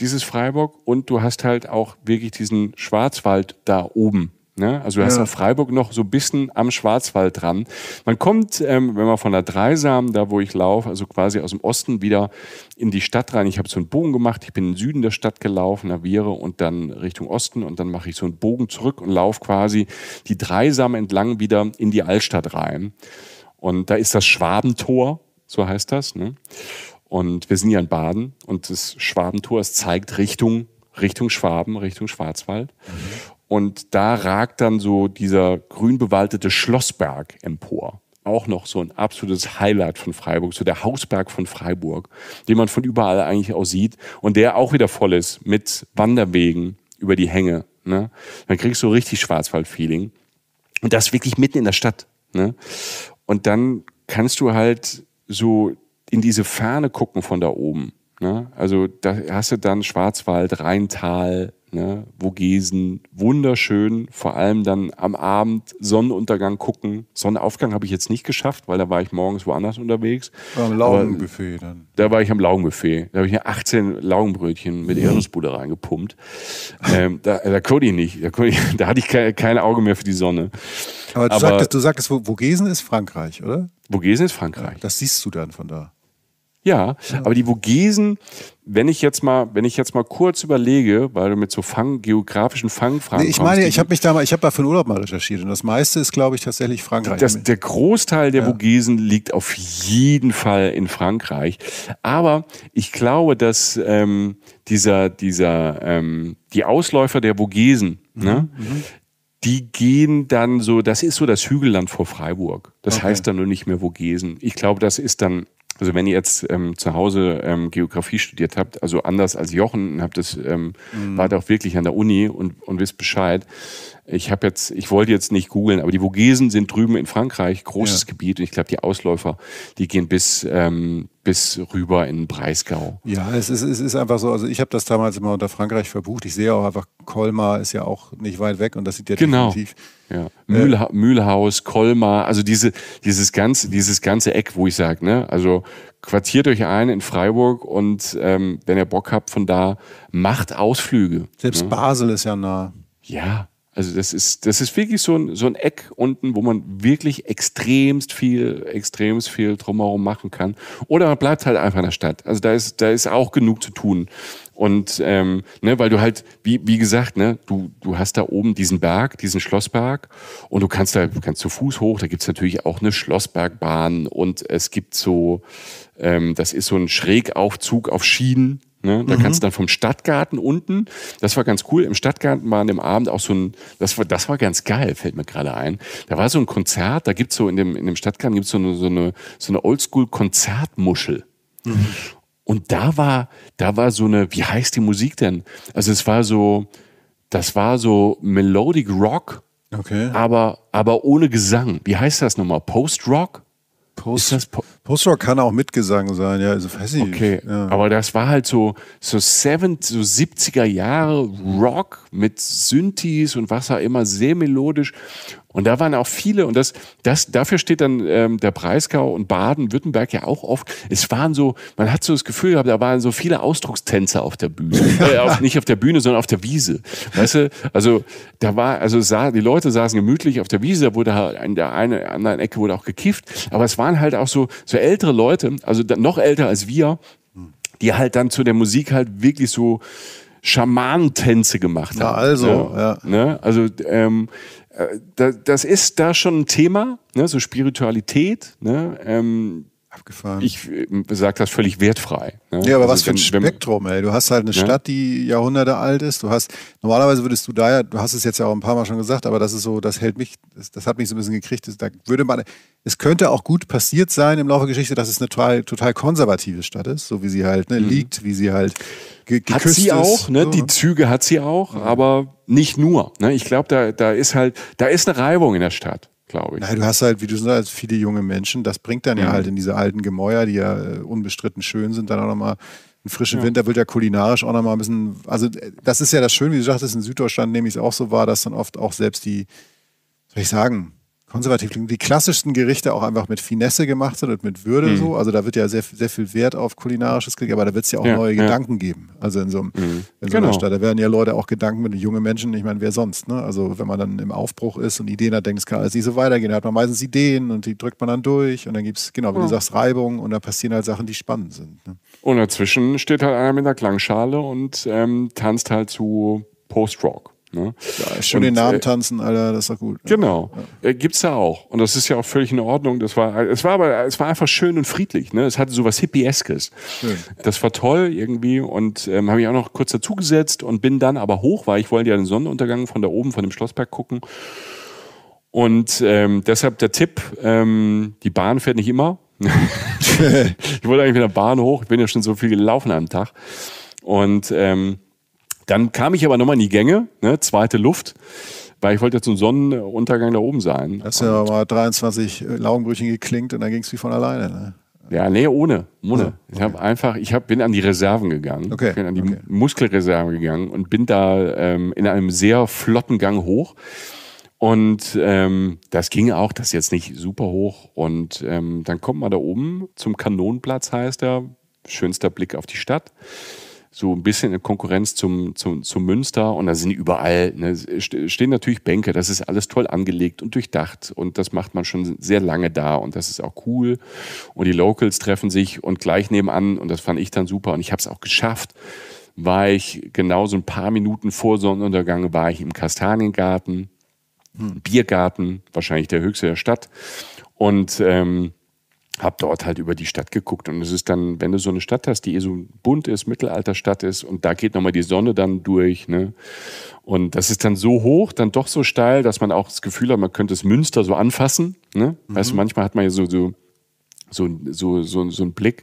B: dieses Freiburg und du hast halt auch wirklich diesen Schwarzwald da oben. Ne? Also du hast ja. Freiburg noch so ein bisschen am Schwarzwald dran. Man kommt, ähm, wenn man von der Dreisam, da wo ich laufe, also quasi aus dem Osten wieder in die Stadt rein. Ich habe so einen Bogen gemacht, ich bin in den Süden der Stadt gelaufen, Naviere und dann Richtung Osten und dann mache ich so einen Bogen zurück und laufe quasi die Dreisam entlang wieder in die Altstadt rein. Und da ist das Schwabentor, so heißt das. Ne? Und wir sind hier in Baden und das Schwabentor, es zeigt Richtung, Richtung Schwaben, Richtung Schwarzwald. Mhm. Und da ragt dann so dieser grün bewaldete Schlossberg empor. Auch noch so ein absolutes Highlight von Freiburg, so der Hausberg von Freiburg, den man von überall eigentlich auch sieht und der auch wieder voll ist mit Wanderwegen über die Hänge. Ne? Dann kriegst du richtig Schwarzwald-Feeling. Und das wirklich mitten in der Stadt. Ne? Und dann kannst du halt so in diese Ferne gucken von da oben. Ne? Also da hast du dann Schwarzwald, Rheintal, ne? Vogesen, wunderschön. Vor allem dann am Abend Sonnenuntergang gucken. Sonnenaufgang habe ich jetzt nicht geschafft, weil da war ich morgens woanders unterwegs.
C: Am Laugenbuffet dann.
B: Da war ich am Laugenbuffet. Da habe ich mir 18 Laugenbrötchen mit mhm. Erdnussbude reingepumpt. ähm, da, da konnte ich nicht. Da, ich, (laughs) da hatte ich ke kein, Auge mehr für die Sonne. Aber du Aber, sagtest,
C: du sagtest, Vogesen ist Frankreich, oder? Vogesen ist Frankreich. Ja, das siehst du dann von da.
B: Ja, aber die Vogesen, wenn ich jetzt mal, wenn ich jetzt mal kurz überlege, weil du mit so Fang, geografischen Fangfragen. Nee, ich meine, ich habe
C: mich da mal, ich habe da für den Urlaub mal recherchiert und das meiste ist, glaube ich, tatsächlich Frankreich. Das, der Großteil der ja.
B: Vogesen liegt auf jeden Fall in Frankreich. Aber ich glaube, dass ähm, dieser, dieser, ähm, die Ausläufer der Vogesen, mhm, ne, mhm. die gehen dann so, das ist so das Hügelland vor Freiburg. Das okay. heißt dann nur nicht mehr Vogesen. Ich glaube, das ist dann also wenn ihr jetzt ähm, zu Hause ähm, Geografie studiert habt, also anders als Jochen, habt es ähm, mhm. wart auch wirklich an der Uni und, und wisst Bescheid. Ich habe jetzt, ich wollte jetzt nicht googeln, aber die Vogesen sind drüben in Frankreich, großes ja. Gebiet. Und ich glaube, die Ausläufer, die gehen bis ähm, bis rüber in Breisgau.
C: Ja, es ist, es ist einfach so, also ich habe das damals immer unter Frankreich verbucht. Ich sehe auch einfach, Colmar ist ja auch nicht weit weg und das sieht ja genau.
B: definitiv. Ja. Mühlha äh, Mühlhaus, Colmar, also diese, dieses, ganze, dieses ganze Eck, wo ich sage, ne, also quartiert euch ein in Freiburg und ähm, wenn ihr Bock habt von da, macht Ausflüge. Selbst ne? Basel ist ja nah. Ja, also das ist, das ist wirklich so ein, so ein Eck unten, wo man wirklich extremst viel, extremst viel drumherum machen kann. Oder man bleibt halt einfach in der Stadt. Also da ist, da ist auch genug zu tun. Und ähm, ne, weil du halt, wie, wie gesagt, ne, du, du hast da oben diesen Berg, diesen Schlossberg und du kannst da, du kannst zu Fuß hoch, da gibt's natürlich auch eine Schlossbergbahn und es gibt so, ähm, das ist so ein Schrägaufzug auf Schienen, Ne? Da mhm. kannst du dann vom Stadtgarten unten, das war ganz cool, im Stadtgarten war an dem Abend auch so ein, das war, das war ganz geil, fällt mir gerade ein. Da war so ein Konzert, da gibt es so in dem, in dem Stadtgarten gibt's so eine, so eine, so eine Oldschool-Konzertmuschel. Mhm. Und da war, da war so eine, wie heißt die Musik denn? Also es war so, das war so Melodic Rock, okay. aber, aber ohne Gesang. Wie heißt das nochmal? Post-Rock? Post, ist po Post-Rock kann auch Mitgesang sein, ja, also weiß ich Okay, ja. aber das war halt so, so, Seven, so 70er Jahre Rock mit Synthes und was auch immer, sehr melodisch. Und da waren auch viele, und das, das, dafür steht dann ähm, der Breisgau und Baden-Württemberg ja auch oft. Es waren so, man hat so das Gefühl gehabt, da waren so viele Ausdruckstänzer auf der Bühne. (laughs) äh, auf, nicht auf der Bühne, sondern auf der Wiese. Weißt du, also da war, also sah, die Leute saßen gemütlich auf der Wiese, da wurde halt an der einen oder anderen Ecke wurde auch gekifft. Aber es waren halt auch so, so ältere Leute, also noch älter als wir, die halt dann zu der Musik halt wirklich so Schamanentänze gemacht haben. Na also, ja. Ne? ja. Ne? Also ähm, äh, das ist da schon ein Thema, ne? so Spiritualität, ne? ähm, Abgefahren. Ich ähm, sage das völlig wertfrei. Ne? Ja, aber also was für ein wenn,
C: Spektrum, ey. Du hast halt eine ne? Stadt, die Jahrhunderte alt ist. Du hast, normalerweise würdest du da ja, du hast es jetzt ja auch ein paar Mal schon gesagt, aber das ist so, das hält mich, das, das hat mich so ein bisschen gekriegt. Das, da würde man, es könnte auch gut passiert sein im Laufe der Geschichte, dass es eine total, total konservative Stadt ist, so wie sie halt ne, mhm. liegt, wie sie halt ge geküsst Hat sie auch, ist. ne? So. die Züge hat sie auch, mhm. aber nicht nur. Ne? Ich glaube,
B: da, da ist halt, da ist eine Reibung in der Stadt glaube ich.
C: Nein, du hast halt, wie du sagst, viele junge Menschen. Das bringt dann ja, ja halt in diese alten Gemäuer, die ja äh, unbestritten schön sind, dann auch nochmal einen frischen ja. Winter wird ja kulinarisch auch nochmal ein bisschen. Also, äh, das ist ja das Schöne, wie du sagtest, in Süddeutschland nämlich auch so wahr, dass dann oft auch selbst die, soll ich sagen, konservativ die klassischsten Gerichte auch einfach mit Finesse gemacht sind und mit Würde mhm. so. Also da wird ja sehr, sehr viel Wert auf kulinarisches Krieg, aber da wird es ja auch ja, neue ja. Gedanken geben. Also in so, einem, mhm. in so einer genau. Stadt, da werden ja Leute auch Gedanken mit junge Menschen, ich meine, wer sonst, ne? Also wenn man dann im Aufbruch ist und Ideen hat, denkt, es kann alles nicht so weitergehen, da hat man meistens Ideen und die drückt man dann durch und dann gibt es, genau, wie ja. du sagst, Reibung und da passieren halt Sachen, die spannend sind. Ne?
B: Und dazwischen steht halt einer mit einer Klangschale und ähm, tanzt halt zu Post-Rock. Ne? Ja, schön und, den Namen äh,
C: tanzen, Alter, das ist doch gut.
B: Genau. Ja. Äh, gibt's ja auch. Und das ist ja auch völlig in Ordnung. Das war, es war aber, es war einfach schön und friedlich. Ne? Es hatte so was Hippieskes. Das war toll irgendwie und ähm, habe mich auch noch kurz dazugesetzt und bin dann aber hoch, weil ich wollte ja den Sonnenuntergang von da oben von dem Schlossberg gucken. Und ähm, deshalb der Tipp, ähm, die Bahn fährt nicht immer. (laughs) ich wollte eigentlich mit der Bahn hoch, ich bin ja schon so viel gelaufen am Tag. Und ähm, dann kam ich aber nochmal in die Gänge, ne, zweite Luft, weil ich wollte ja zum Sonnenuntergang da oben sein.
C: Hast ja mal 23 äh, Laugenbrüchen geklingt und dann ging es wie von alleine. Ne?
B: Ja, nee, ohne. Ohne. Okay. Ich habe einfach, ich hab, bin an die Reserven gegangen. Okay. Ich bin an die okay. Muskelreserven gegangen und bin da ähm, in einem sehr flotten Gang hoch. Und ähm, das ging auch, das ist jetzt nicht super hoch. Und ähm, dann kommt man da oben zum Kanonenplatz, heißt er. Schönster Blick auf die Stadt so ein bisschen in Konkurrenz zum, zum, zum Münster und da sind überall, ne, stehen natürlich Bänke, das ist alles toll angelegt und durchdacht und das macht man schon sehr lange da und das ist auch cool und die Locals treffen sich und gleich nebenan und das fand ich dann super und ich habe es auch geschafft, war ich genau so ein paar Minuten vor Sonnenuntergang war ich im Kastaniengarten, hm. Biergarten, wahrscheinlich der höchste der Stadt und ähm, habe dort halt über die Stadt geguckt. Und es ist dann, wenn du so eine Stadt hast, die eh so bunt ist, Mittelalterstadt ist, und da geht nochmal die Sonne dann durch. Ne? Und das ist dann so hoch, dann doch so steil, dass man auch das Gefühl hat, man könnte das Münster so anfassen. Ne? Mhm. Weißt du, manchmal hat man ja so, so so, so, so, so ein Blick.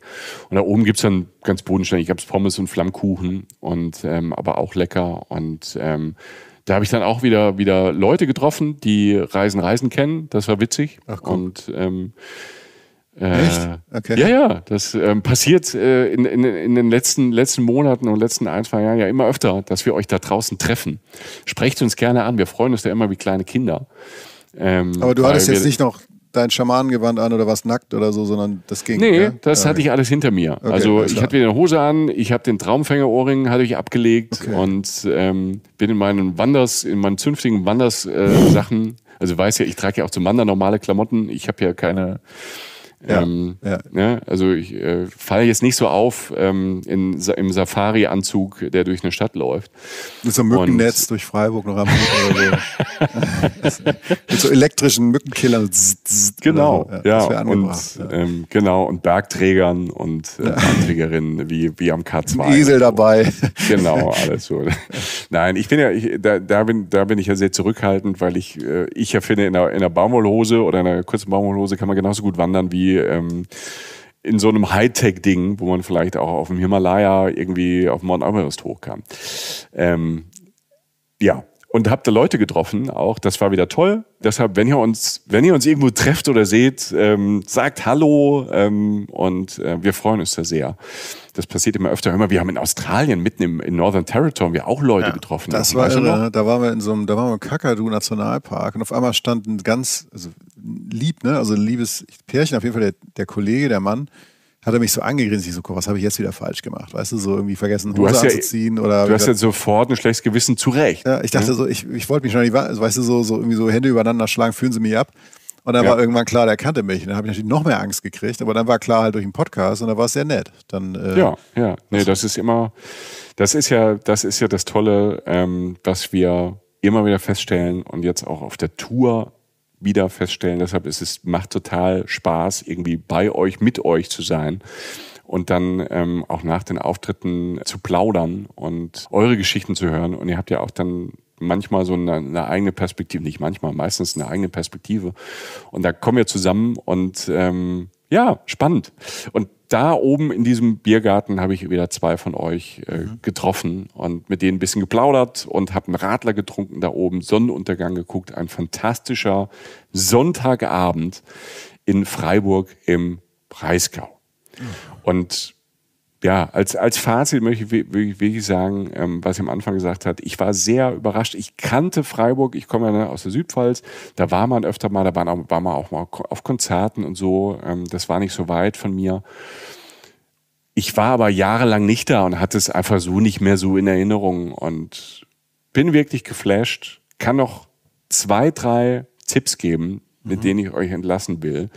B: Und da oben gibt es dann ganz bodenständig, gab es Pommes und Flammkuchen und ähm, aber auch lecker. Und ähm, da habe ich dann auch wieder, wieder Leute getroffen, die Reisen Reisen kennen. Das war witzig. Ach, cool. Und ähm, Echt? Äh, okay. Ja, ja, das ähm, passiert äh, in, in, in den letzten, letzten Monaten und letzten ein, zwei Jahren ja immer öfter, dass wir euch da draußen treffen. Sprecht uns gerne an, wir freuen uns da immer wie kleine Kinder. Ähm, Aber du hattest jetzt nicht
C: noch dein Schamanengewand an oder was nackt oder so, sondern das ging. Nee, ja? das okay. hatte ich alles hinter mir.
B: Okay, also ich hatte wieder eine Hose an, ich habe den Traumfängerohrring hatte ich abgelegt okay. und ähm, bin in meinen Wanders, in meinen zünftigen Wanders äh, Sachen. Also weiß ja, ich trage ja auch zum Wander normale Klamotten. Ich habe ja keine ja, ähm, ja. Ne? Also ich äh, falle jetzt nicht so auf ähm, in, im Safari-Anzug, der durch eine Stadt läuft. Mit so einem Mückennetz
C: Und durch Freiburg noch am oder so. (laughs) Mit so elektrischen Mückenkillern. Genau, so. ja. ja. Und, ja.
B: Ähm, genau, und Bergträgern und äh, Bergträgerinnen wie, wie am K2. Esel dabei. genau, alles so. (laughs) Nein, ich bin ja, ich, da, da, bin, da bin ich ja sehr zurückhaltend, weil ich, äh, ich ja finde, in einer, in einer Baumwollhose oder in einer kurzen Baumwollhose kann man genauso gut wandern wie ähm, in so einem Hightech-Ding, wo man vielleicht auch auf dem Himalaya irgendwie auf Mount Everest hoch kann. Ähm, ja, und habt da Leute getroffen auch. Das war wieder toll. Deshalb, wenn ihr uns, wenn ihr uns irgendwo trefft oder seht, ähm, sagt Hallo ähm, und äh, wir freuen uns da sehr. Das passiert immer öfter. Hör mal, wir haben in Australien mitten im in Northern Territory wir auch Leute ja, getroffen. Das war irre.
C: Da waren wir in so einem, da waren wir im Kakadu Nationalpark und auf einmal stand ein ganz also lieb, ne, also liebes Pärchen, auf jeden Fall der, der Kollege, der Mann hat er mich so angegrinst. Ich so, was habe ich jetzt wieder falsch gemacht? Weißt du, so irgendwie vergessen, du Hose anzuziehen ja, oder. Du hast jetzt ja
B: sofort ein schlechtes Gewissen zurecht. Ja, ich dachte mhm. so,
C: ich, ich wollte mich schon nicht, also, weißt du, so, so irgendwie so Hände übereinander schlagen, führen sie mich ab. Und dann ja. war irgendwann klar, der kannte mich. Und dann habe ich natürlich noch mehr Angst gekriegt. Aber dann war klar halt durch den Podcast und da war es sehr nett. Dann, äh, ja,
B: ja. Nee, das ist immer, das ist ja, das ist ja das Tolle, ähm, dass wir immer wieder feststellen und jetzt auch auf der Tour wieder feststellen. Deshalb ist es macht total Spaß, irgendwie bei euch, mit euch zu sein und dann ähm, auch nach den Auftritten zu plaudern und eure Geschichten zu hören. Und ihr habt ja auch dann manchmal so eine, eine eigene Perspektive, nicht manchmal, meistens eine eigene Perspektive. Und da kommen wir zusammen und ähm, ja, spannend. Und da oben in diesem Biergarten habe ich wieder zwei von euch äh, mhm. getroffen und mit denen ein bisschen geplaudert und habe einen Radler getrunken da oben, Sonnenuntergang geguckt. Ein fantastischer Sonntagabend in Freiburg im Breisgau. Mhm. Und ja, als, als Fazit möchte ich wirklich wirklich sagen, ähm, was ich am Anfang gesagt hat. Ich war sehr überrascht. Ich kannte Freiburg, ich komme ja ne, aus der Südpfalz. Da war man öfter mal, da waren auch, war man auch mal auf Konzerten und so. Ähm, das war nicht so weit von mir. Ich war aber jahrelang nicht da und hatte es einfach so nicht mehr so in Erinnerung und bin wirklich geflasht. Kann noch zwei, drei Tipps geben, mit mhm. denen ich euch entlassen will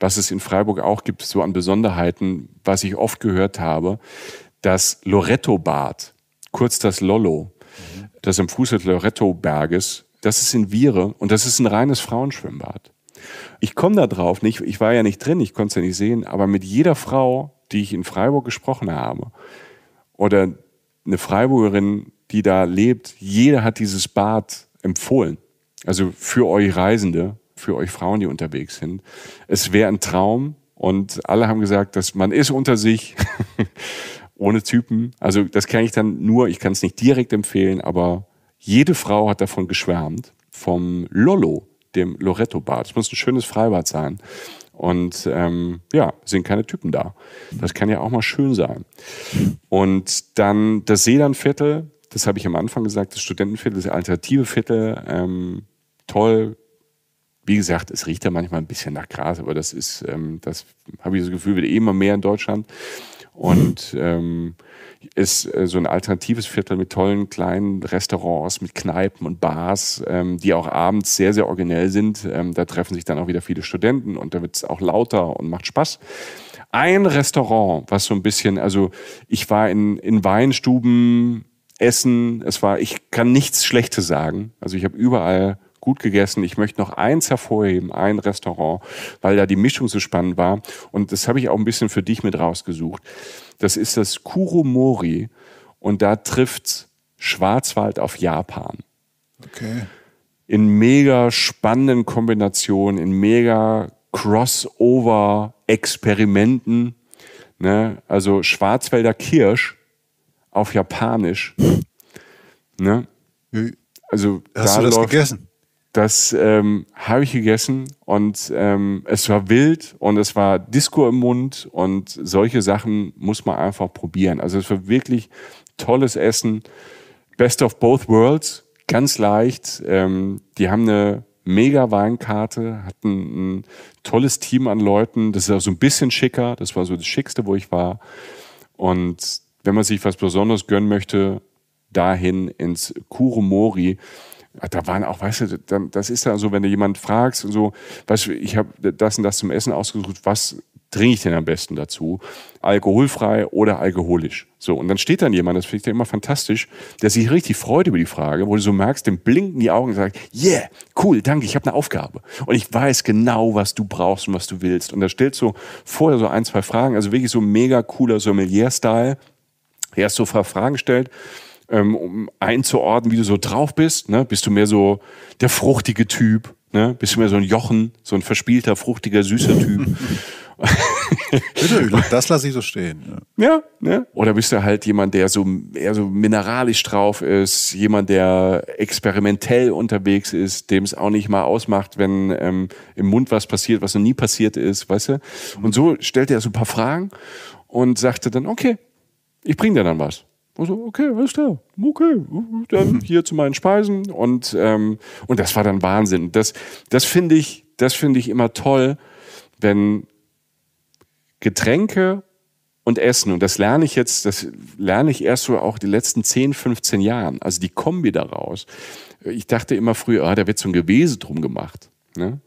B: was es in Freiburg auch gibt, so an Besonderheiten, was ich oft gehört habe, das Loretto-Bad, kurz das Lollo, mhm. das am Fuße des Loretto-Berges, das ist in Viere und das ist ein reines Frauenschwimmbad. Ich komme da drauf nicht, ich war ja nicht drin, ich konnte es ja nicht sehen, aber mit jeder Frau, die ich in Freiburg gesprochen habe, oder eine Freiburgerin, die da lebt, jeder hat dieses Bad empfohlen. Also für euch Reisende für euch Frauen, die unterwegs sind. Es wäre ein Traum und alle haben gesagt, dass man ist unter sich, (laughs) ohne Typen. Also das kann ich dann nur, ich kann es nicht direkt empfehlen, aber jede Frau hat davon geschwärmt, vom Lollo, dem Loretto-Bad. Es muss ein schönes Freibad sein. Und ähm, ja, sind keine Typen da. Das kann ja auch mal schön sein. Und dann das Sedanviertel, das habe ich am Anfang gesagt, das Studentenviertel, das alternative Viertel, ähm, toll, wie gesagt, es riecht ja manchmal ein bisschen nach Gras, aber das ist, ähm, das habe ich das Gefühl, wird eh immer mehr in Deutschland. Und ähm, ist äh, so ein alternatives Viertel mit tollen kleinen Restaurants, mit Kneipen und Bars, ähm, die auch abends sehr, sehr originell sind. Ähm, da treffen sich dann auch wieder viele Studenten und da wird es auch lauter und macht Spaß. Ein Restaurant, was so ein bisschen, also ich war in, in Weinstuben, Essen, es war, ich kann nichts Schlechtes sagen. Also ich habe überall gut gegessen. Ich möchte noch eins hervorheben, ein Restaurant, weil da die Mischung so spannend war. Und das habe ich auch ein bisschen für dich mit rausgesucht. Das ist das Kuromori und da trifft Schwarzwald auf Japan. Okay. In mega spannenden Kombinationen, in mega Crossover-Experimenten. Ne? Also Schwarzwälder Kirsch auf Japanisch. Ne? Also Hast da du das läuft, gegessen? Das ähm, habe ich gegessen und ähm, es war wild und es war Disco im Mund und solche Sachen muss man einfach probieren. Also es war wirklich tolles Essen. Best of both worlds, ganz leicht. Ähm, die haben eine mega Weinkarte, hatten ein tolles Team an Leuten. Das ist auch so ein bisschen schicker. Das war so das Schickste, wo ich war. Und wenn man sich was Besonderes gönnen möchte, dahin ins Kurumori da waren auch, weißt du, dann, das ist dann so, wenn du jemand fragst und so, weißt du, ich habe das und das zum Essen ausgesucht, was trinke ich denn am besten dazu? Alkoholfrei oder alkoholisch? So, und dann steht dann jemand, das finde ich ja immer fantastisch, der sich richtig freut über die Frage, wo du so merkst, dem blinken die Augen und sagt, yeah, cool, danke, ich habe eine Aufgabe. Und ich weiß genau, was du brauchst und was du willst. Und da stellst du vorher so ein, zwei Fragen, also wirklich so mega cooler Sommelier-Style. der Erst so Fragen stellt, ähm, um einzuordnen, wie du so drauf bist. Ne? Bist du mehr so der fruchtige Typ? Ne? Bist du mehr so ein Jochen, so ein verspielter, fruchtiger, süßer Typ? (laughs)
C: Bitte, das lasse ich so stehen. Ja. ja,
B: ne? Oder bist du halt jemand, der so eher so mineralisch drauf ist, jemand, der experimentell unterwegs ist, dem es auch nicht mal ausmacht, wenn ähm, im Mund was passiert, was noch nie passiert ist, weißt du? Und so stellte er so ein paar Fragen und sagte dann, okay, ich bringe dir dann was. Und okay, alles klar, okay, dann hier zu meinen Speisen. Und, ähm, und das war dann Wahnsinn. Das, das finde ich, find ich immer toll, wenn Getränke und Essen, und das lerne ich jetzt, das lerne ich erst so auch die letzten 10, 15 Jahren, also die Kombi daraus. Ich dachte immer früher, ah, da wird so ein Gewese drum gemacht. Ne?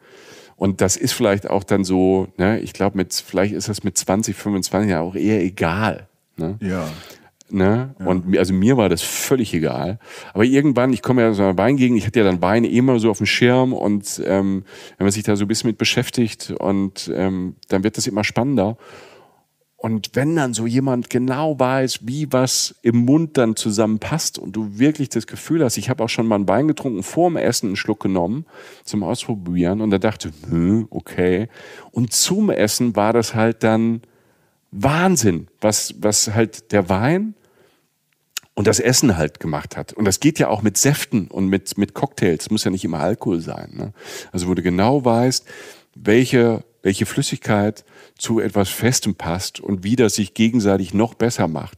B: Und das ist vielleicht auch dann so, ne, ich glaube, vielleicht ist das mit 20, 25 Jahren auch eher egal. Ne? Ja. Ne? Ja. Und also mir war das völlig egal. Aber irgendwann, ich komme ja aus einer Weingegend, ich hatte ja dann Wein eh immer so auf dem Schirm und ähm, wenn man sich da so ein bisschen mit beschäftigt und ähm, dann wird das immer spannender. Und wenn dann so jemand genau weiß, wie was im Mund dann zusammenpasst und du wirklich das Gefühl hast, ich habe auch schon mal einen Wein getrunken, vor dem Essen einen Schluck genommen zum Ausprobieren und da dachte, hm, okay. Und zum Essen war das halt dann Wahnsinn, was, was halt der Wein und das Essen halt gemacht hat. Und das geht ja auch mit Säften und mit, mit Cocktails, muss ja nicht immer Alkohol sein. Ne? Also wo du genau weißt, welche, welche Flüssigkeit zu etwas Festem passt und wie das sich gegenseitig noch besser macht.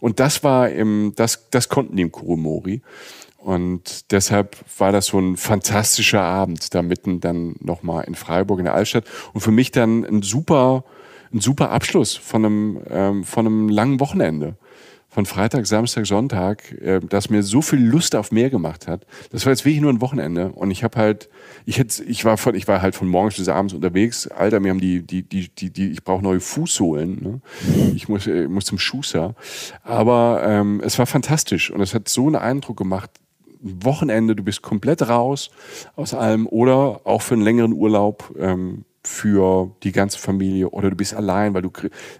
B: Und das war im, das, das konnten die im Kurumori. Und deshalb war das so ein fantastischer Abend da mitten dann nochmal in Freiburg in der Altstadt. Und für mich dann ein super, ein super Abschluss von einem, ähm, von einem langen Wochenende von Freitag, Samstag, Sonntag, äh, das mir so viel Lust auf mehr gemacht hat. Das war jetzt wirklich nur ein Wochenende und ich habe halt, ich hätte, ich war von, ich war halt von morgens bis abends unterwegs. Alter, mir haben die, die, die, die, die ich brauche neue Fußsohlen. Ne? Ich muss, äh, ich muss zum Schuster. Aber ähm, es war fantastisch und es hat so einen Eindruck gemacht. Wochenende, du bist komplett raus aus allem oder auch für einen längeren Urlaub. Ähm, für die ganze Familie oder du bist allein, weil du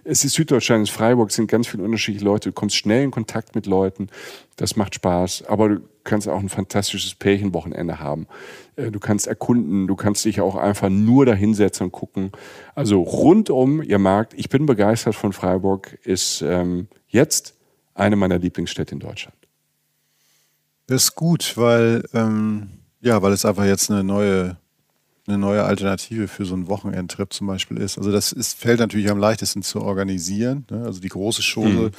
B: es ist Süddeutschland, es ist Freiburg, es sind ganz viele unterschiedliche Leute, du kommst schnell in Kontakt mit Leuten, das macht Spaß, aber du kannst auch ein fantastisches Pärchenwochenende haben. Äh, du kannst erkunden, du kannst dich auch einfach nur dahinsetzen und gucken. Also rundum, ihr merkt, ich bin begeistert von Freiburg, ist ähm, jetzt eine meiner Lieblingsstädte in Deutschland.
C: Das ist gut, weil ähm, ja, weil es einfach jetzt eine neue eine neue Alternative für so einen Wochenendtrip zum Beispiel ist. Also das ist, fällt natürlich am leichtesten zu organisieren. Ne? Also die große Chose, mhm.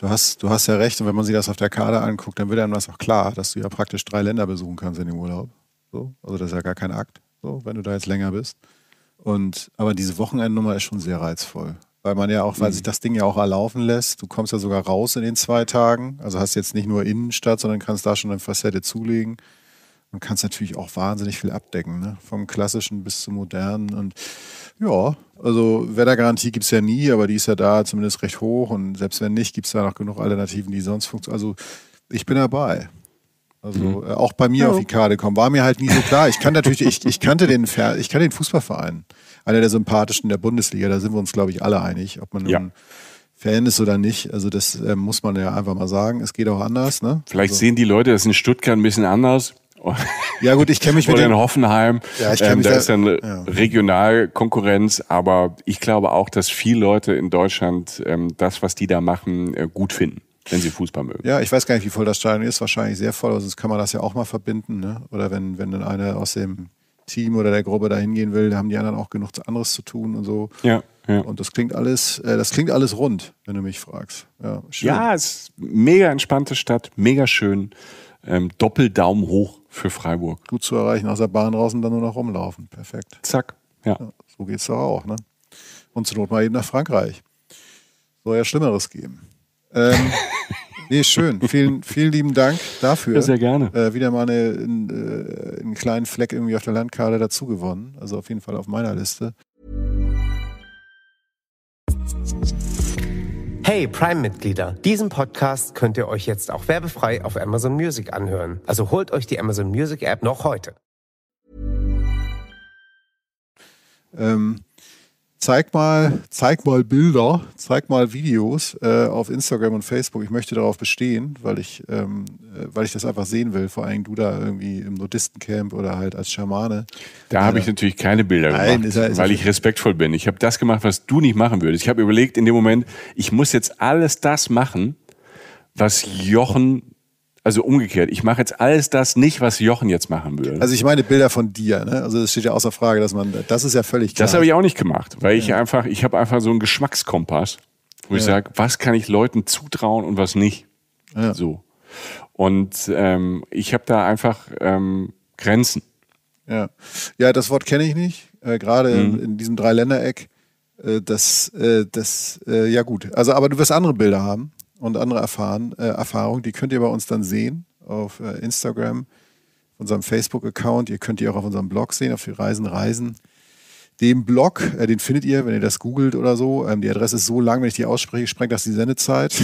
C: du, hast, du hast ja recht, und wenn man sich das auf der Karte anguckt, dann wird einem das auch klar, dass du ja praktisch drei Länder besuchen kannst in dem Urlaub. So? Also das ist ja gar kein Akt, so, wenn du da jetzt länger bist. Und, aber diese Wochenendnummer ist schon sehr reizvoll. Weil man ja auch, mhm. weil sich mhm. das Ding ja auch erlaufen lässt, du kommst ja sogar raus in den zwei Tagen. Also hast jetzt nicht nur Innenstadt, sondern kannst da schon eine Facette zulegen man kann es natürlich auch wahnsinnig viel abdecken, ne? vom klassischen bis zum modernen. Und ja, also Wettergarantie gibt es ja nie, aber die ist ja da zumindest recht hoch. Und selbst wenn nicht, gibt es da noch genug Alternativen, die sonst funktionieren. Also ich bin dabei. Also mhm. äh, auch bei mir Hello. auf die Karte kommen. War mir halt nie so klar. Ich kann natürlich, ich, ich kannte den Fer ich kann den Fußballverein. Einer der sympathischen der Bundesliga, da sind wir uns, glaube ich, alle einig, ob man ja. nun Fan ist oder nicht. Also das äh, muss man ja einfach mal sagen. Es geht auch anders. Ne? Vielleicht
B: also. sehen die Leute das in Stuttgart ein bisschen anders
C: ja gut, ich kenne mich mit Oder in
B: Hoffenheim. Ja, ich ähm, da, ist dann ja. Regionalkonkurrenz, aber ich glaube auch, dass viele Leute in Deutschland ähm, das, was die da machen, äh, gut finden, wenn sie Fußball mögen. Ja, ich
C: weiß gar nicht, wie voll das Stadion ist, wahrscheinlich sehr voll, sonst kann man das ja auch mal verbinden. Ne? Oder wenn, wenn dann einer aus dem Team oder der Gruppe da hingehen will, haben die anderen auch genug anderes zu tun und so.
B: Ja. Ja. Und
C: das klingt alles, äh, das klingt alles rund, wenn du mich fragst. Ja, schön. ja es ist
B: mega entspannte Stadt, mega schön. Ähm, Doppel Daumen hoch für Freiburg.
C: Gut zu erreichen, aus der Bahn raus und dann nur noch rumlaufen. Perfekt. Zack. Ja. ja so geht's doch auch. Ne? Und zur Not mal eben nach Frankreich. Soll ja Schlimmeres geben. Ähm, (laughs) nee, schön. Vielen, vielen lieben Dank dafür. Ja, sehr gerne. Äh, wieder mal eine, in, äh, einen kleinen Fleck irgendwie auf der Landkarte dazu gewonnen. Also auf jeden Fall auf meiner Liste. Hey Prime-Mitglieder, diesen Podcast könnt ihr euch jetzt auch werbefrei auf Amazon Music anhören. Also holt euch die Amazon Music App noch heute. Ähm, zeig mal, zeig mal Bilder, zeig mal Videos äh, auf Instagram und Facebook. Ich möchte darauf bestehen, weil ich, ähm, äh, weil ich das einfach sehen will. Vor allem du da irgendwie im Nudistencamp oder halt als Schamane. Da äh, habe ich also, natürlich keine
B: Bilder nein, gemacht, ist ist weil ich respektvoll bin. Ich habe das gemacht, was du nicht machen würdest. Ich habe überlegt in dem Moment, ich muss jetzt alles das machen, was Jochen also umgekehrt, ich mache jetzt alles das nicht, was Jochen jetzt machen würde. Also ich
C: meine Bilder von dir, ne? Also das steht ja außer Frage, dass man, das ist ja völlig klar. Das habe ich auch
B: nicht gemacht, weil ja. ich einfach, ich habe einfach so einen Geschmackskompass, wo ja. ich sage, was kann ich Leuten zutrauen und was nicht. Ja. So. Und ähm, ich habe da einfach ähm, Grenzen.
C: Ja. ja, das Wort kenne ich nicht, äh, gerade mhm. in, in, diesem Dreiländereck. Äh, das, äh, das, äh, ja gut. Also, aber du wirst andere Bilder haben und andere erfahren, äh, Erfahrungen. Die könnt ihr bei uns dann sehen auf äh, Instagram, unserem Facebook-Account. Ihr könnt die auch auf unserem Blog sehen, auf die Reisen Reisen. Den Blog, äh, den findet ihr, wenn ihr das googelt oder so. Ähm, die Adresse ist so lang, wenn ich die ausspreche, sprengt das die Sendezeit. (laughs)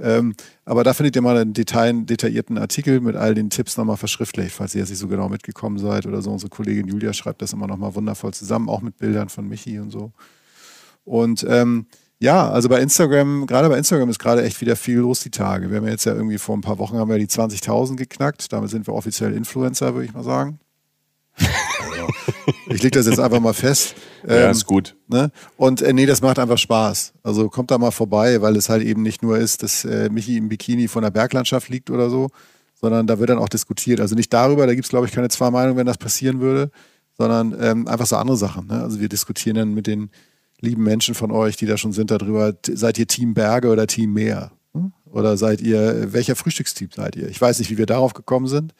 C: ähm, aber da findet ihr mal einen Detail, detaillierten Artikel mit all den Tipps nochmal verschriftlicht, falls ihr jetzt nicht so genau mitgekommen seid oder so. Unsere Kollegin Julia schreibt das immer nochmal wundervoll zusammen, auch mit Bildern von Michi und so. Und ähm, ja, also bei Instagram, gerade bei Instagram ist gerade echt wieder viel los die Tage. Wir haben jetzt ja irgendwie vor ein paar Wochen haben wir die 20.000 geknackt. Damit sind wir offiziell Influencer, würde ich mal sagen. (laughs) ich lege das jetzt einfach mal fest. Ähm, ja, ist gut. Ne? Und äh, nee, das macht einfach Spaß. Also kommt da mal vorbei, weil es halt eben nicht nur ist, dass äh, Michi im Bikini von der Berglandschaft liegt oder so, sondern da wird dann auch diskutiert. Also nicht darüber, da gibt es, glaube ich, keine zwei Meinungen, wenn das passieren würde, sondern ähm, einfach so andere Sachen. Ne? Also wir diskutieren dann mit den lieben Menschen von euch, die da schon sind, darüber, seid ihr Team Berge oder Team Meer? Hm? Oder seid ihr, welcher Frühstücksteam seid ihr? Ich weiß nicht, wie wir darauf gekommen sind.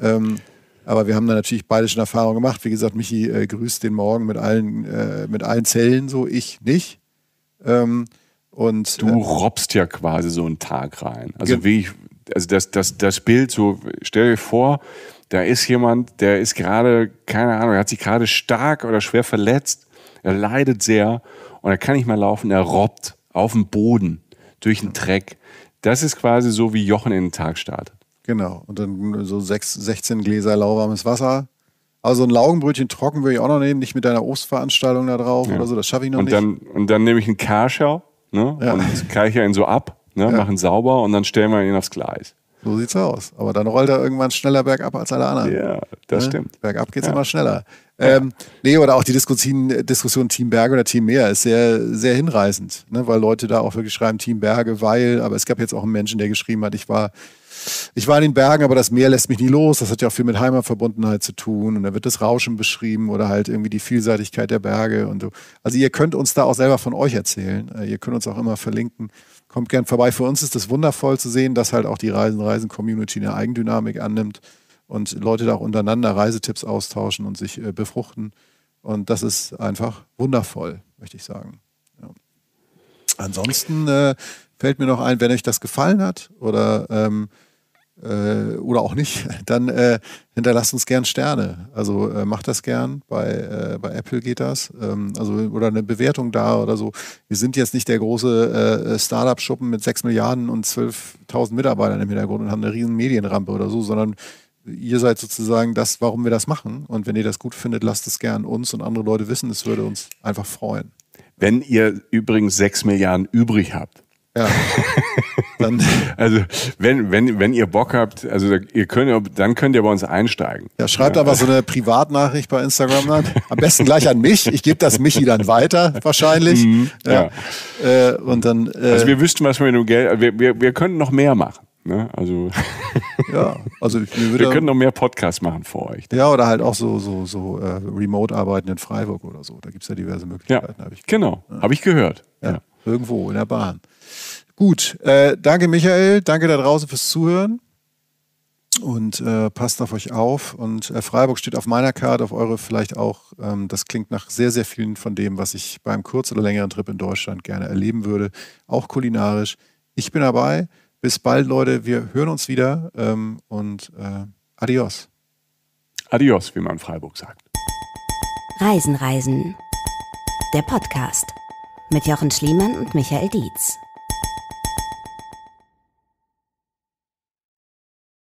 C: Ähm, aber wir haben da natürlich beide schon Erfahrungen gemacht. Wie gesagt, Michi äh, grüßt den Morgen mit allen, äh, mit allen Zellen so, ich nicht. Ähm, und, du äh,
B: robbst ja quasi so einen Tag rein. Also wie ich, also das, das, das Bild, so, stell dir vor, da ist jemand, der ist gerade, keine Ahnung, hat sich gerade stark oder schwer verletzt er leidet sehr und er kann nicht mehr laufen. Er robbt auf dem Boden durch den Dreck. Das ist quasi so, wie Jochen in den Tag startet.
C: Genau. Und dann so sechs, 16 Gläser lauwarmes Wasser. Also ein Laugenbrötchen trocken würde ich auch noch nehmen, nicht mit deiner Obstveranstaltung da drauf ja. oder so, das schaffe ich noch und nicht. Dann,
B: und dann nehme ich einen Karscher ne? ja. und kreiche ihn so ab, ne? Ja. machen sauber und dann stellen wir ihn aufs Gleis.
C: So sieht's aus. Aber dann rollt er irgendwann schneller bergab als alle anderen. Ja, das ne? stimmt. Bergab geht's ja. immer schneller. Ähm, nee, oder auch die Diskussion, Diskussion Team Berge oder Team Meer ist sehr, sehr hinreißend, ne? weil Leute da auch wirklich schreiben Team Berge, weil, aber es gab jetzt auch einen Menschen, der geschrieben hat, ich war, ich war in den Bergen, aber das Meer lässt mich nie los. Das hat ja auch viel mit Heimatverbundenheit zu tun und da wird das Rauschen beschrieben oder halt irgendwie die Vielseitigkeit der Berge und so. Also ihr könnt uns da auch selber von euch erzählen. Äh, ihr könnt uns auch immer verlinken kommt gern vorbei. Für uns ist das wundervoll zu sehen, dass halt auch die Reisen-Reisen-Community eine Eigendynamik annimmt und Leute da auch untereinander Reisetipps austauschen und sich äh, befruchten. Und das ist einfach wundervoll, möchte ich sagen. Ja. Ansonsten äh, fällt mir noch ein, wenn euch das gefallen hat oder ähm, äh, oder auch nicht, (laughs) dann äh, hinterlasst uns gern Sterne. Also äh, macht das gern. Bei, äh, bei Apple geht das. Ähm, also, oder eine Bewertung da oder so. Wir sind jetzt nicht der große äh, Startup-Schuppen mit 6 Milliarden und 12.000 Mitarbeitern im Hintergrund und haben eine riesen Medienrampe oder so, sondern ihr seid sozusagen das, warum wir das machen. Und wenn ihr das gut findet, lasst es gern uns und andere Leute wissen. Es würde uns einfach freuen.
B: Wenn ihr übrigens 6 Milliarden übrig habt. Ja. (laughs) Dann also wenn, wenn, wenn ihr Bock habt, also ihr könnt, dann könnt ihr bei uns einsteigen.
C: Ja, schreibt ja. aber so eine Privatnachricht bei Instagram dann. Am besten gleich an mich. Ich gebe das Michi dann weiter wahrscheinlich. Mhm, ja. Äh, und dann. Äh, also wir
B: wüssten, was wir mit dem Geld. Also, wir, wir, wir können noch
C: mehr machen. Ne? Also, (laughs) ja, also ich, wir dann, können
B: noch mehr Podcasts machen für euch. Ja, oder halt auch so,
C: so, so äh, Remote-Arbeiten in Freiburg oder so. Da gibt es ja diverse Möglichkeiten. Ja, hab ich genau, ja. habe ich gehört. Ja. Irgendwo in der Bahn. Gut, äh, danke Michael, danke da draußen fürs Zuhören und äh, passt auf euch auf. Und äh, Freiburg steht auf meiner Karte, auf eure vielleicht auch. Ähm, das klingt nach sehr, sehr vielen von dem, was ich beim kurz- oder längeren Trip in Deutschland gerne erleben würde, auch kulinarisch. Ich bin dabei. Bis bald, Leute. Wir hören uns wieder ähm, und äh, adios. Adios, wie man in Freiburg sagt.
A: Reisen, Reisen. Der Podcast mit Jochen Schliemann und Michael Dietz.